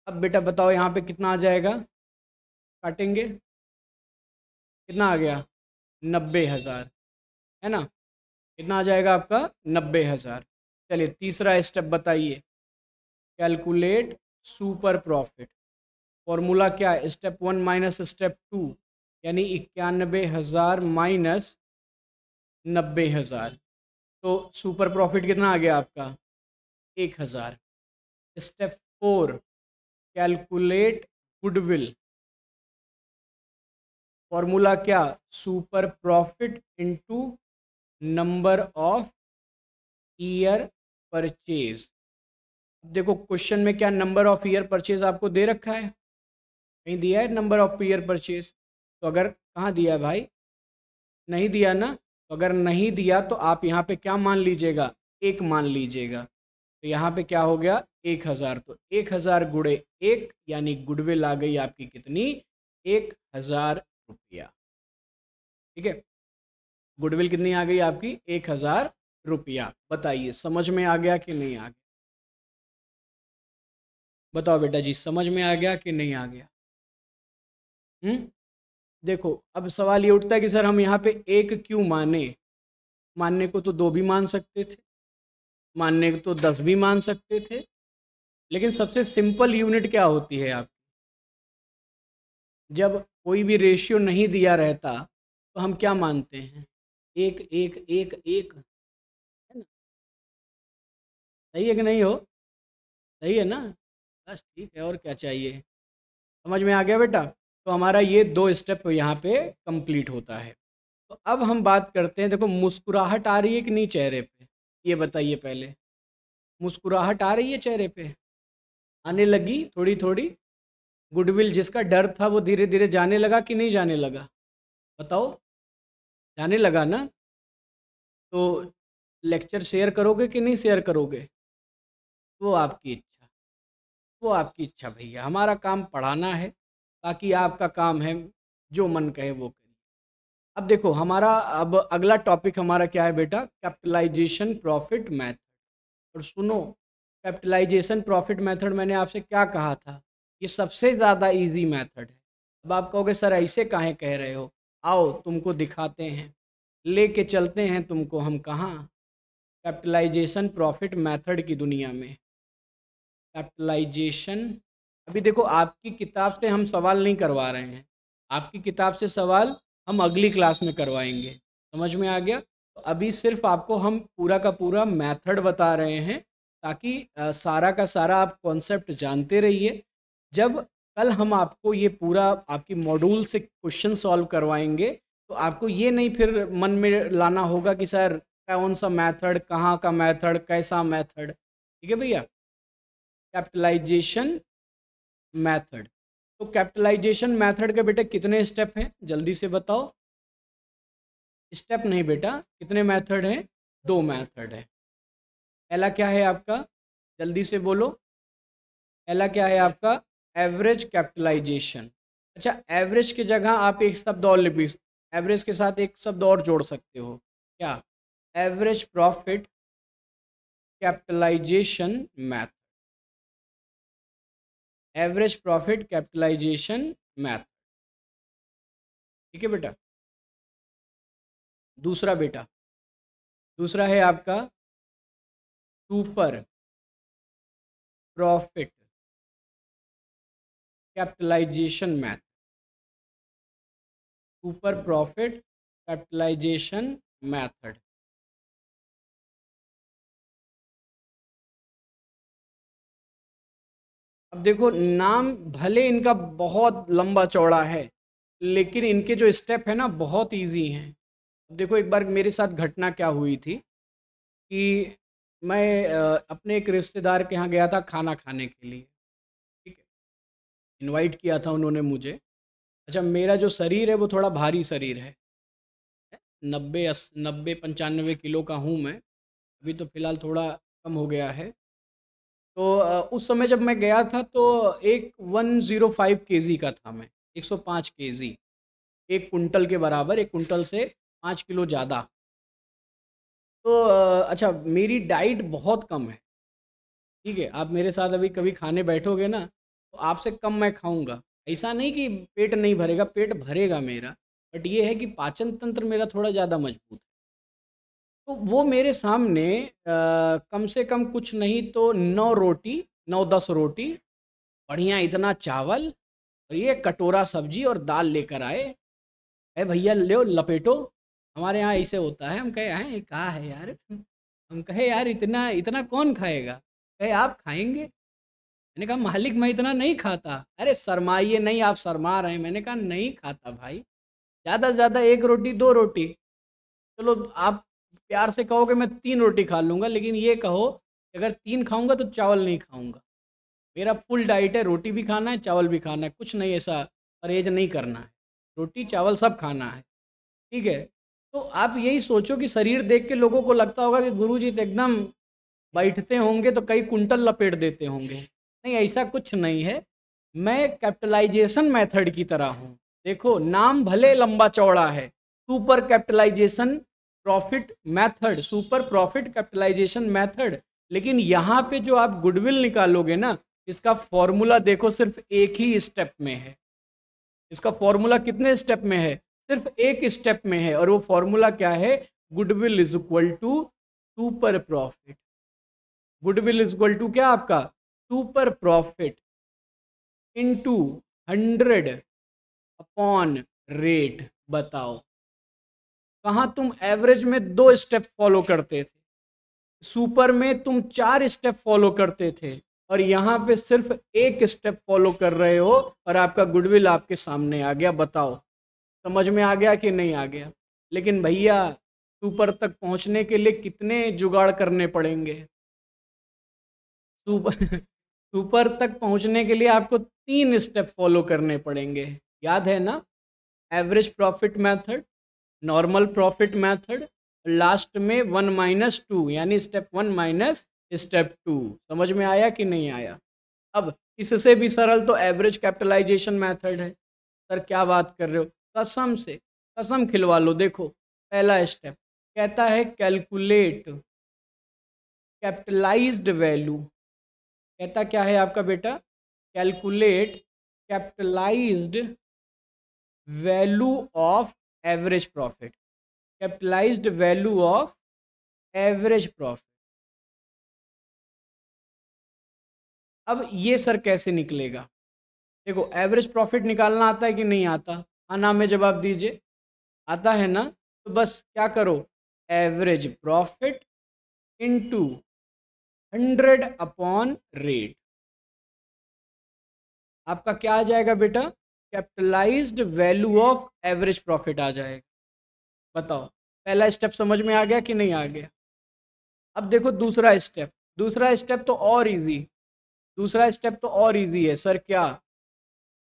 अब बेटा बताओ यहाँ पे कितना आ जाएगा काटेंगे कितना आ गया नब्बे हज़ार है ना कितना आ जाएगा आपका नब्बे हज़ार चलिए तीसरा स्टेप बताइए कैलकुलेट सुपर प्रॉफिट फॉर्मूला क्या है step one minus step two यानी इक्यानबे हज़ार माइनस नब्बे हज़ार तो सुपर प्रॉफिट कितना आ गया आपका एक हज़ार step four calculate goodwill formula क्या super profit into number of year purchase देखो क्वेश्चन में क्या नंबर ऑफ ईयर परचेज आपको दे रखा है कहीं दिया है नंबर ऑफ ईयर परचेज तो अगर कहाँ दिया भाई नहीं दिया ना तो अगर नहीं दिया तो आप यहाँ पे क्या मान लीजिएगा एक मान लीजिएगा तो यहाँ पे क्या हो गया एक हजार तो एक हजार गुड़े एक यानी गुडविल आ गई आपकी कितनी एक हजार रुपया ठीक है गुडविल कितनी आ गई आपकी एक हजार रुपया बताइए समझ में आ गया कि नहीं आ गया बताओ बेटा जी समझ में आ गया कि नहीं आ गया हम्म देखो अब सवाल ये उठता है कि सर हम यहाँ पे एक क्यों माने मानने को तो दो भी मान सकते थे मानने तो दस भी मान सकते थे लेकिन सबसे सिंपल यूनिट क्या होती है आप जब कोई भी रेशियो नहीं दिया रहता तो हम क्या मानते हैं एक एक एक एक है ना सही है कि नहीं हो सही है ना बस ठीक है और क्या चाहिए समझ में आ गया बेटा तो हमारा ये दो स्टेप यहाँ पे कंप्लीट होता है तो अब हम बात करते हैं देखो मुस्कुराहट आ रही है कि नहीं चेहरे पे ये बताइए पहले मुस्कुराहट आ रही है चेहरे पे आने लगी थोड़ी थोड़ी गुडविल जिसका डर था वो धीरे धीरे जाने लगा कि नहीं जाने लगा बताओ जाने लगा ना तो लेक्चर शेयर करोगे कि नहीं शेयर करोगे वो आपकी इच्छा वो आपकी इच्छा भैया हमारा काम पढ़ाना है ताकि आपका काम है जो मन कहे वो कहे अब देखो हमारा अब अगला टॉपिक हमारा क्या है बेटा कैपिटलाइजेशन प्रॉफिट मैथड और सुनो कैपिटलाइजेशन प्रॉफिट मेथड मैंने आपसे क्या कहा था ये सबसे ज़्यादा इजी मेथड है अब आप कहोगे सर ऐसे कहा कह रहे हो आओ तुमको दिखाते हैं ले के चलते हैं तुमको हम कहाँ कैपिटलाइजेशन प्रॉफिट मेथड की दुनिया में कैपिटलाइजेशन अभी देखो आपकी किताब से हम सवाल नहीं करवा रहे हैं आपकी किताब से सवाल हम अगली क्लास में करवाएंगे समझ में आ गया तो अभी सिर्फ आपको हम पूरा का पूरा मेथड बता रहे हैं ताकि सारा का सारा आप कॉन्सेप्ट जानते रहिए जब कल हम आपको ये पूरा आपकी मॉड्यूल से क्वेश्चन सॉल्व करवाएंगे तो आपको ये नहीं फिर मन में लाना होगा कि सर कौन सा मेथड कहाँ का मेथड कैसा मेथड ठीक है भैया कैपिटलाइजेशन मेथड तो कैपिटलाइजेशन मेथड के बेटे कितने स्टेप हैं जल्दी से बताओ स्टेप नहीं बेटा कितने मेथड हैं दो मेथड है पहला क्या है आपका जल्दी से बोलो पहला क्या है आपका एवरेज कैपिटलाइजेशन अच्छा एवरेज की जगह आप एक शब्द और लिपी एवरेज के साथ एक शब्द और जोड़ सकते हो क्या average profit capitalisation math average profit capitalisation math ठीक है बेटा दूसरा बेटा दूसरा है आपका super profit capitalisation math super profit capitalisation method अब देखो नाम भले इनका बहुत लंबा चौड़ा है लेकिन इनके जो स्टेप है ना बहुत इजी हैं अब देखो एक बार मेरे साथ घटना क्या हुई थी कि मैं अपने एक रिश्तेदार के यहाँ गया था खाना खाने के लिए ठीक है इनवाइट किया था उन्होंने मुझे अच्छा मेरा जो शरीर है वो थोड़ा भारी शरीर है नब्बे नब्बे पंचानवे किलो का हूँ मैं अभी तो फ़िलहाल थोड़ा कम हो गया है तो उस समय जब मैं गया था तो एक वन ज़ीरो फाइव के जी का था मैं एक सौ पाँच के जी एक कुंटल के बराबर एक कुंटल से पाँच किलो ज़्यादा तो अच्छा मेरी डाइट बहुत कम है ठीक है आप मेरे साथ अभी कभी खाने बैठोगे ना तो आपसे कम मैं खाऊंगा ऐसा नहीं कि पेट नहीं भरेगा पेट भरेगा मेरा बट ये है कि पाचन तंत्र मेरा थोड़ा ज़्यादा मजबूत है तो वो मेरे सामने आ, कम से कम कुछ नहीं तो नौ रोटी नौ दस रोटी बढ़िया इतना चावल और ये कटोरा सब्जी और दाल लेकर आए अरे भैया ले लपेटो हमारे यहाँ ऐसे होता है हम कहे आए कहा है यार हम कहे यार इतना इतना कौन खाएगा कहे आप खाएंगे मैंने कहा मालिक मैं इतना नहीं खाता अरे शरमाइए नहीं आप शरमा रहे हैं मैंने कहा नहीं खाता भाई ज़्यादा से ज़्यादा एक रोटी दो रोटी चलो आप प्यार से कहो कि मैं तीन रोटी खा लूँगा लेकिन ये कहो अगर तीन खाऊंगा तो चावल नहीं खाऊंगा मेरा फुल डाइट है रोटी भी खाना है चावल भी खाना है कुछ नहीं ऐसा परहेज नहीं करना है रोटी चावल सब खाना है ठीक है तो आप यही सोचो कि शरीर देख के लोगों को लगता होगा कि गुरु जी तो एकदम बैठते होंगे तो कई कुंटल लपेट देते होंगे नहीं ऐसा कुछ नहीं है मैं कैपिटलाइजेशन मेथड की तरह हूँ देखो नाम भले लंबा चौड़ा है super capitalisation profit method super profit capitalisation method लेकिन यहाँ पे जो आप गुडविल निकालोगे ना इसका फॉर्मूला देखो सिर्फ एक ही स्टेप में है इसका फॉर्मूला कितने स्टेप में है सिर्फ एक स्टेप में है और वो फॉर्मूला क्या है goodwill is equal to super profit goodwill is equal to क्या आपका super profit into hundred upon rate बताओ कहाँ तुम एवरेज में दो स्टेप फॉलो करते थे सुपर में तुम चार स्टेप फॉलो करते थे और यहाँ पे सिर्फ एक स्टेप फॉलो कर रहे हो और आपका गुडविल आपके सामने आ गया बताओ समझ में आ गया कि नहीं आ गया लेकिन भैया सुपर तक पहुँचने के लिए कितने जुगाड़ करने पड़ेंगे सुपर सुपर तक पहुंचने के लिए आपको तीन स्टेप फॉलो करने पड़ेंगे याद है ना average profit method normal profit method last में वन माइनस टू यानी step one minus step two समझ में आया कि नहीं आया अब इससे भी सरल तो एवरेज कैपिटलाइजेशन मेथड है सर क्या बात कर रहे हो कसम से कसम खिलवा लो देखो पहला स्टेप कहता है कैलकुलेट कैपिटलाइज्ड वैल्यू कहता क्या है आपका बेटा calculate capitalised value of average profit capitalise value of average profit अब ये सर कैसे निकलेगा देखो एवरेज प्रॉफिट निकालना आता है कि नहीं आता हाँ ना में जवाब दीजिए आता है ना तो बस क्या करो average profit into hundred upon rate आपका क्या आ जाएगा बेटा capitalised value of average profit आ जाएगा बताओ पहला स्टेप समझ में आ गया कि नहीं आ गया अब देखो दूसरा स्टेप दूसरा स्टेप तो और इजी दूसरा स्टेप तो और इजी है सर क्या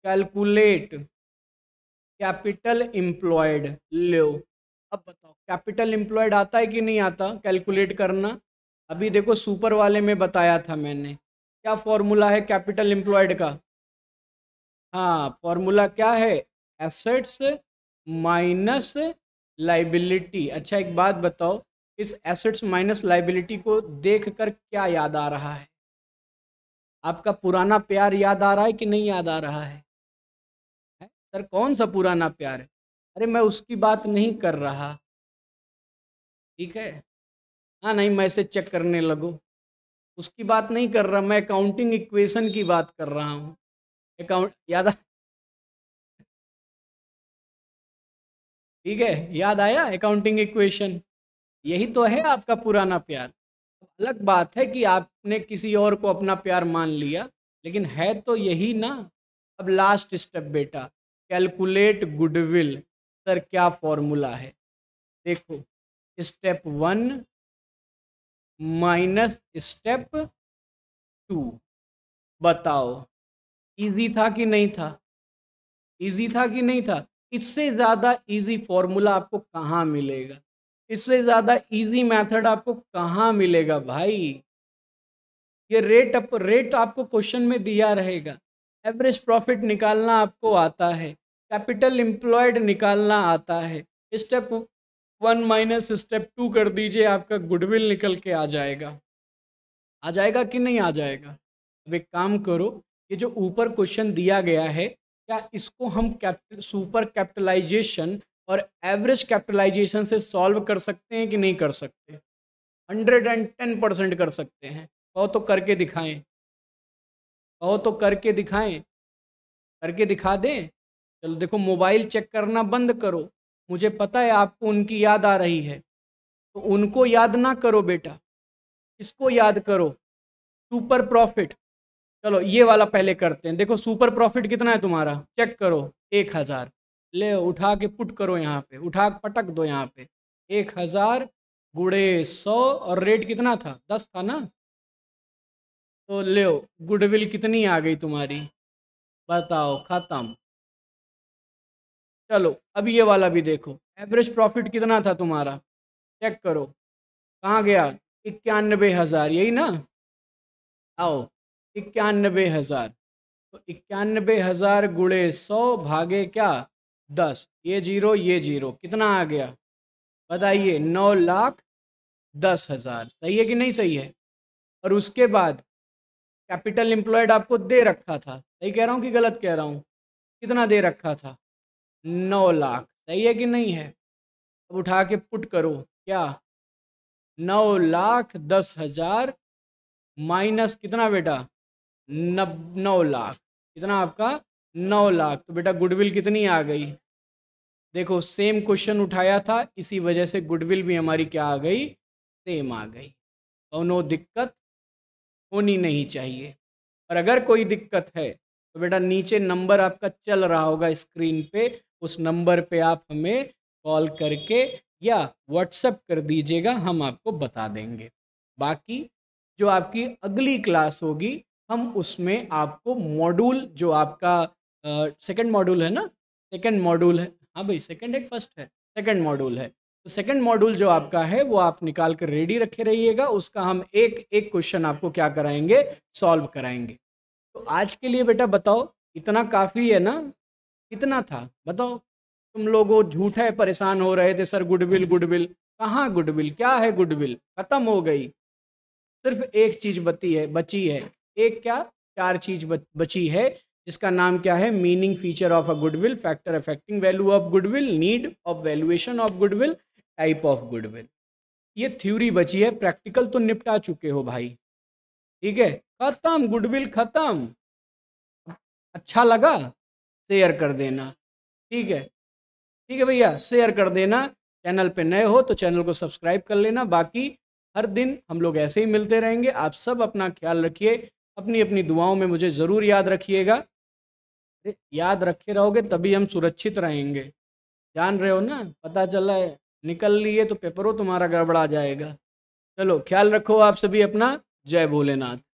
कैलकुलेट कैपिटल एम्प्लॉयड लो अब बताओ कैपिटल एम्प्लॉयड आता है कि नहीं आता कैलकुलेट करना अभी देखो सुपर वाले में बताया था मैंने क्या फॉर्मूला है कैपिटल एम्प्लॉयड का हाँ फॉर्मूला क्या है एसेट्स माइनस लाइबिलिटी अच्छा एक बात बताओ इस एसेट्स माइनस लाइबिलिटी को देख कर क्या याद आ रहा है आपका पुराना प्यार याद आ रहा है कि नहीं याद आ रहा है, है? सर कौन सा पुराना प्यार है अरे मैं उसकी बात नहीं कर रहा ठीक है हाँ नहीं मैं इसे चेक करने लगो उसकी बात नहीं कर रहा मैं अकाउंटिंग इक्वेशन की बात कर रहा हूँ अकाउंट याद ठीक है याद आया अकाउंटिंग इक्वेशन यही तो है आपका पुराना प्यार अलग बात है कि आपने किसी और को अपना प्यार मान लिया लेकिन है तो यही ना अब लास्ट स्टेप बेटा कैलकुलेट गुडविल सर क्या फॉर्मूला है देखो step one minus step two बताओ ईजी था कि नहीं था ईजी था कि नहीं था इससे ज़्यादा ईजी फॉर्मूला आपको कहाँ मिलेगा इससे ज़्यादा ईजी मेथड आपको कहाँ मिलेगा भाई ये रेट अप रेट आपको क्वेश्चन में दिया रहेगा एवरेज प्रॉफिट निकालना आपको आता है कैपिटल एम्प्लॉयड निकालना आता है step one minus step two कर दीजिए आपका गुडविल निकल के आ जाएगा आ जाएगा कि नहीं आ जाएगा अब एक काम करो ये जो ऊपर क्वेश्चन दिया गया है क्या इसको हम कैपिटल सुपर कैपिटलाइजेशन और एवरेज कैपिटलाइजेशन से सॉल्व कर सकते हैं कि नहीं कर सकते हंड्रेड एंड टेन परसेंट कर सकते हैं कहो तो करके दिखाएं कहो तो करके दिखाएं करके दिखा दें चलो देखो मोबाइल चेक करना बंद करो मुझे पता है आपको उनकी याद आ रही है तो उनको याद ना करो बेटा इसको याद करो सुपर प्रॉफिट चलो ये वाला पहले करते हैं देखो सुपर प्रॉफिट कितना है तुम्हारा चेक करो एक हज़ार ले उठा के पुट करो यहाँ पे उठा के पटक दो यहाँ पे एक हज़ार गुड़े सौ और रेट कितना था दस था ना तो ले गुडविल कितनी आ गई तुम्हारी बताओ ख़त्म चलो अब ये वाला भी देखो एवरेज प्रॉफिट कितना था तुम्हारा चेक करो कहाँ गया इक्यानबे हज़ार यही ना आओ इक्यानबे हज़ार तो इक्यानबे हज़ार गुड़े सौ भागे क्या दस ये जीरो ये जीरो कितना आ गया बताइए नौ लाख दस हज़ार सही है कि नहीं सही है और उसके बाद कैपिटल एम्प्लॉयड आपको दे रखा था सही कह रहा हूँ कि गलत कह रहा हूँ कितना दे रखा था नौ लाख सही है कि नहीं है अब उठा के पुट करो क्या नौ लाख दस हज़ार माइनस कितना बेटा नब नौ लाख कितना आपका नौ लाख तो बेटा गुडविल कितनी आ गई देखो सेम क्वेश्चन उठाया था इसी वजह से गुडविल भी हमारी क्या आ गई सेम आ गई और नो दिक्कत होनी नहीं चाहिए और अगर कोई दिक्कत है तो बेटा नीचे नंबर आपका चल रहा होगा स्क्रीन पे उस नंबर पे आप हमें कॉल करके या व्हाट्सएप कर दीजिएगा हम आपको बता देंगे बाकी जो आपकी अगली क्लास होगी हम उसमें आपको मॉड्यूल जो आपका सेकेंड uh, मॉड्यूल है ना सेकेंड मॉड्यूल है हाँ भाई सेकेंड एक फर्स्ट है सेकेंड मॉड्यूल है तो सेकेंड मॉड्यूल जो आपका है वो आप निकाल कर रेडी रखे रहिएगा उसका हम एक एक क्वेश्चन आपको क्या कराएंगे सॉल्व कराएंगे तो आज के लिए बेटा बताओ इतना काफ़ी है ना कितना था बताओ तुम लोगों झूठ है परेशान हो रहे थे सर गुडविल गुडविल कहाँ गुडविल क्या है गुडविल ख़त्म हो गई सिर्फ एक चीज़ बती है बची है एक क्या चार चीज बची है जिसका नाम क्या है meaning feature of a goodwill factor affecting value of goodwill need of valuation of goodwill type of goodwill ये थ्योरी बची है प्रैक्टिकल तो निपटा चुके हो भाई ठीक है खत्म गुडविल खत्म अच्छा लगा शेयर कर देना ठीक है ठीक है भैया शेयर कर देना चैनल पे नए हो तो चैनल को सब्सक्राइब कर लेना बाकी हर दिन हम लोग ऐसे ही मिलते रहेंगे आप सब अपना ख्याल रखिए अपनी अपनी दुआओं में मुझे ज़रूर याद रखिएगा याद रखे रहोगे तभी हम सुरक्षित रहेंगे जान रहे हो ना पता चला है निकल लिए तो पेपरों तुम्हारा गड़बड़ा जाएगा चलो ख्याल रखो आप सभी अपना जय भोलेनाथ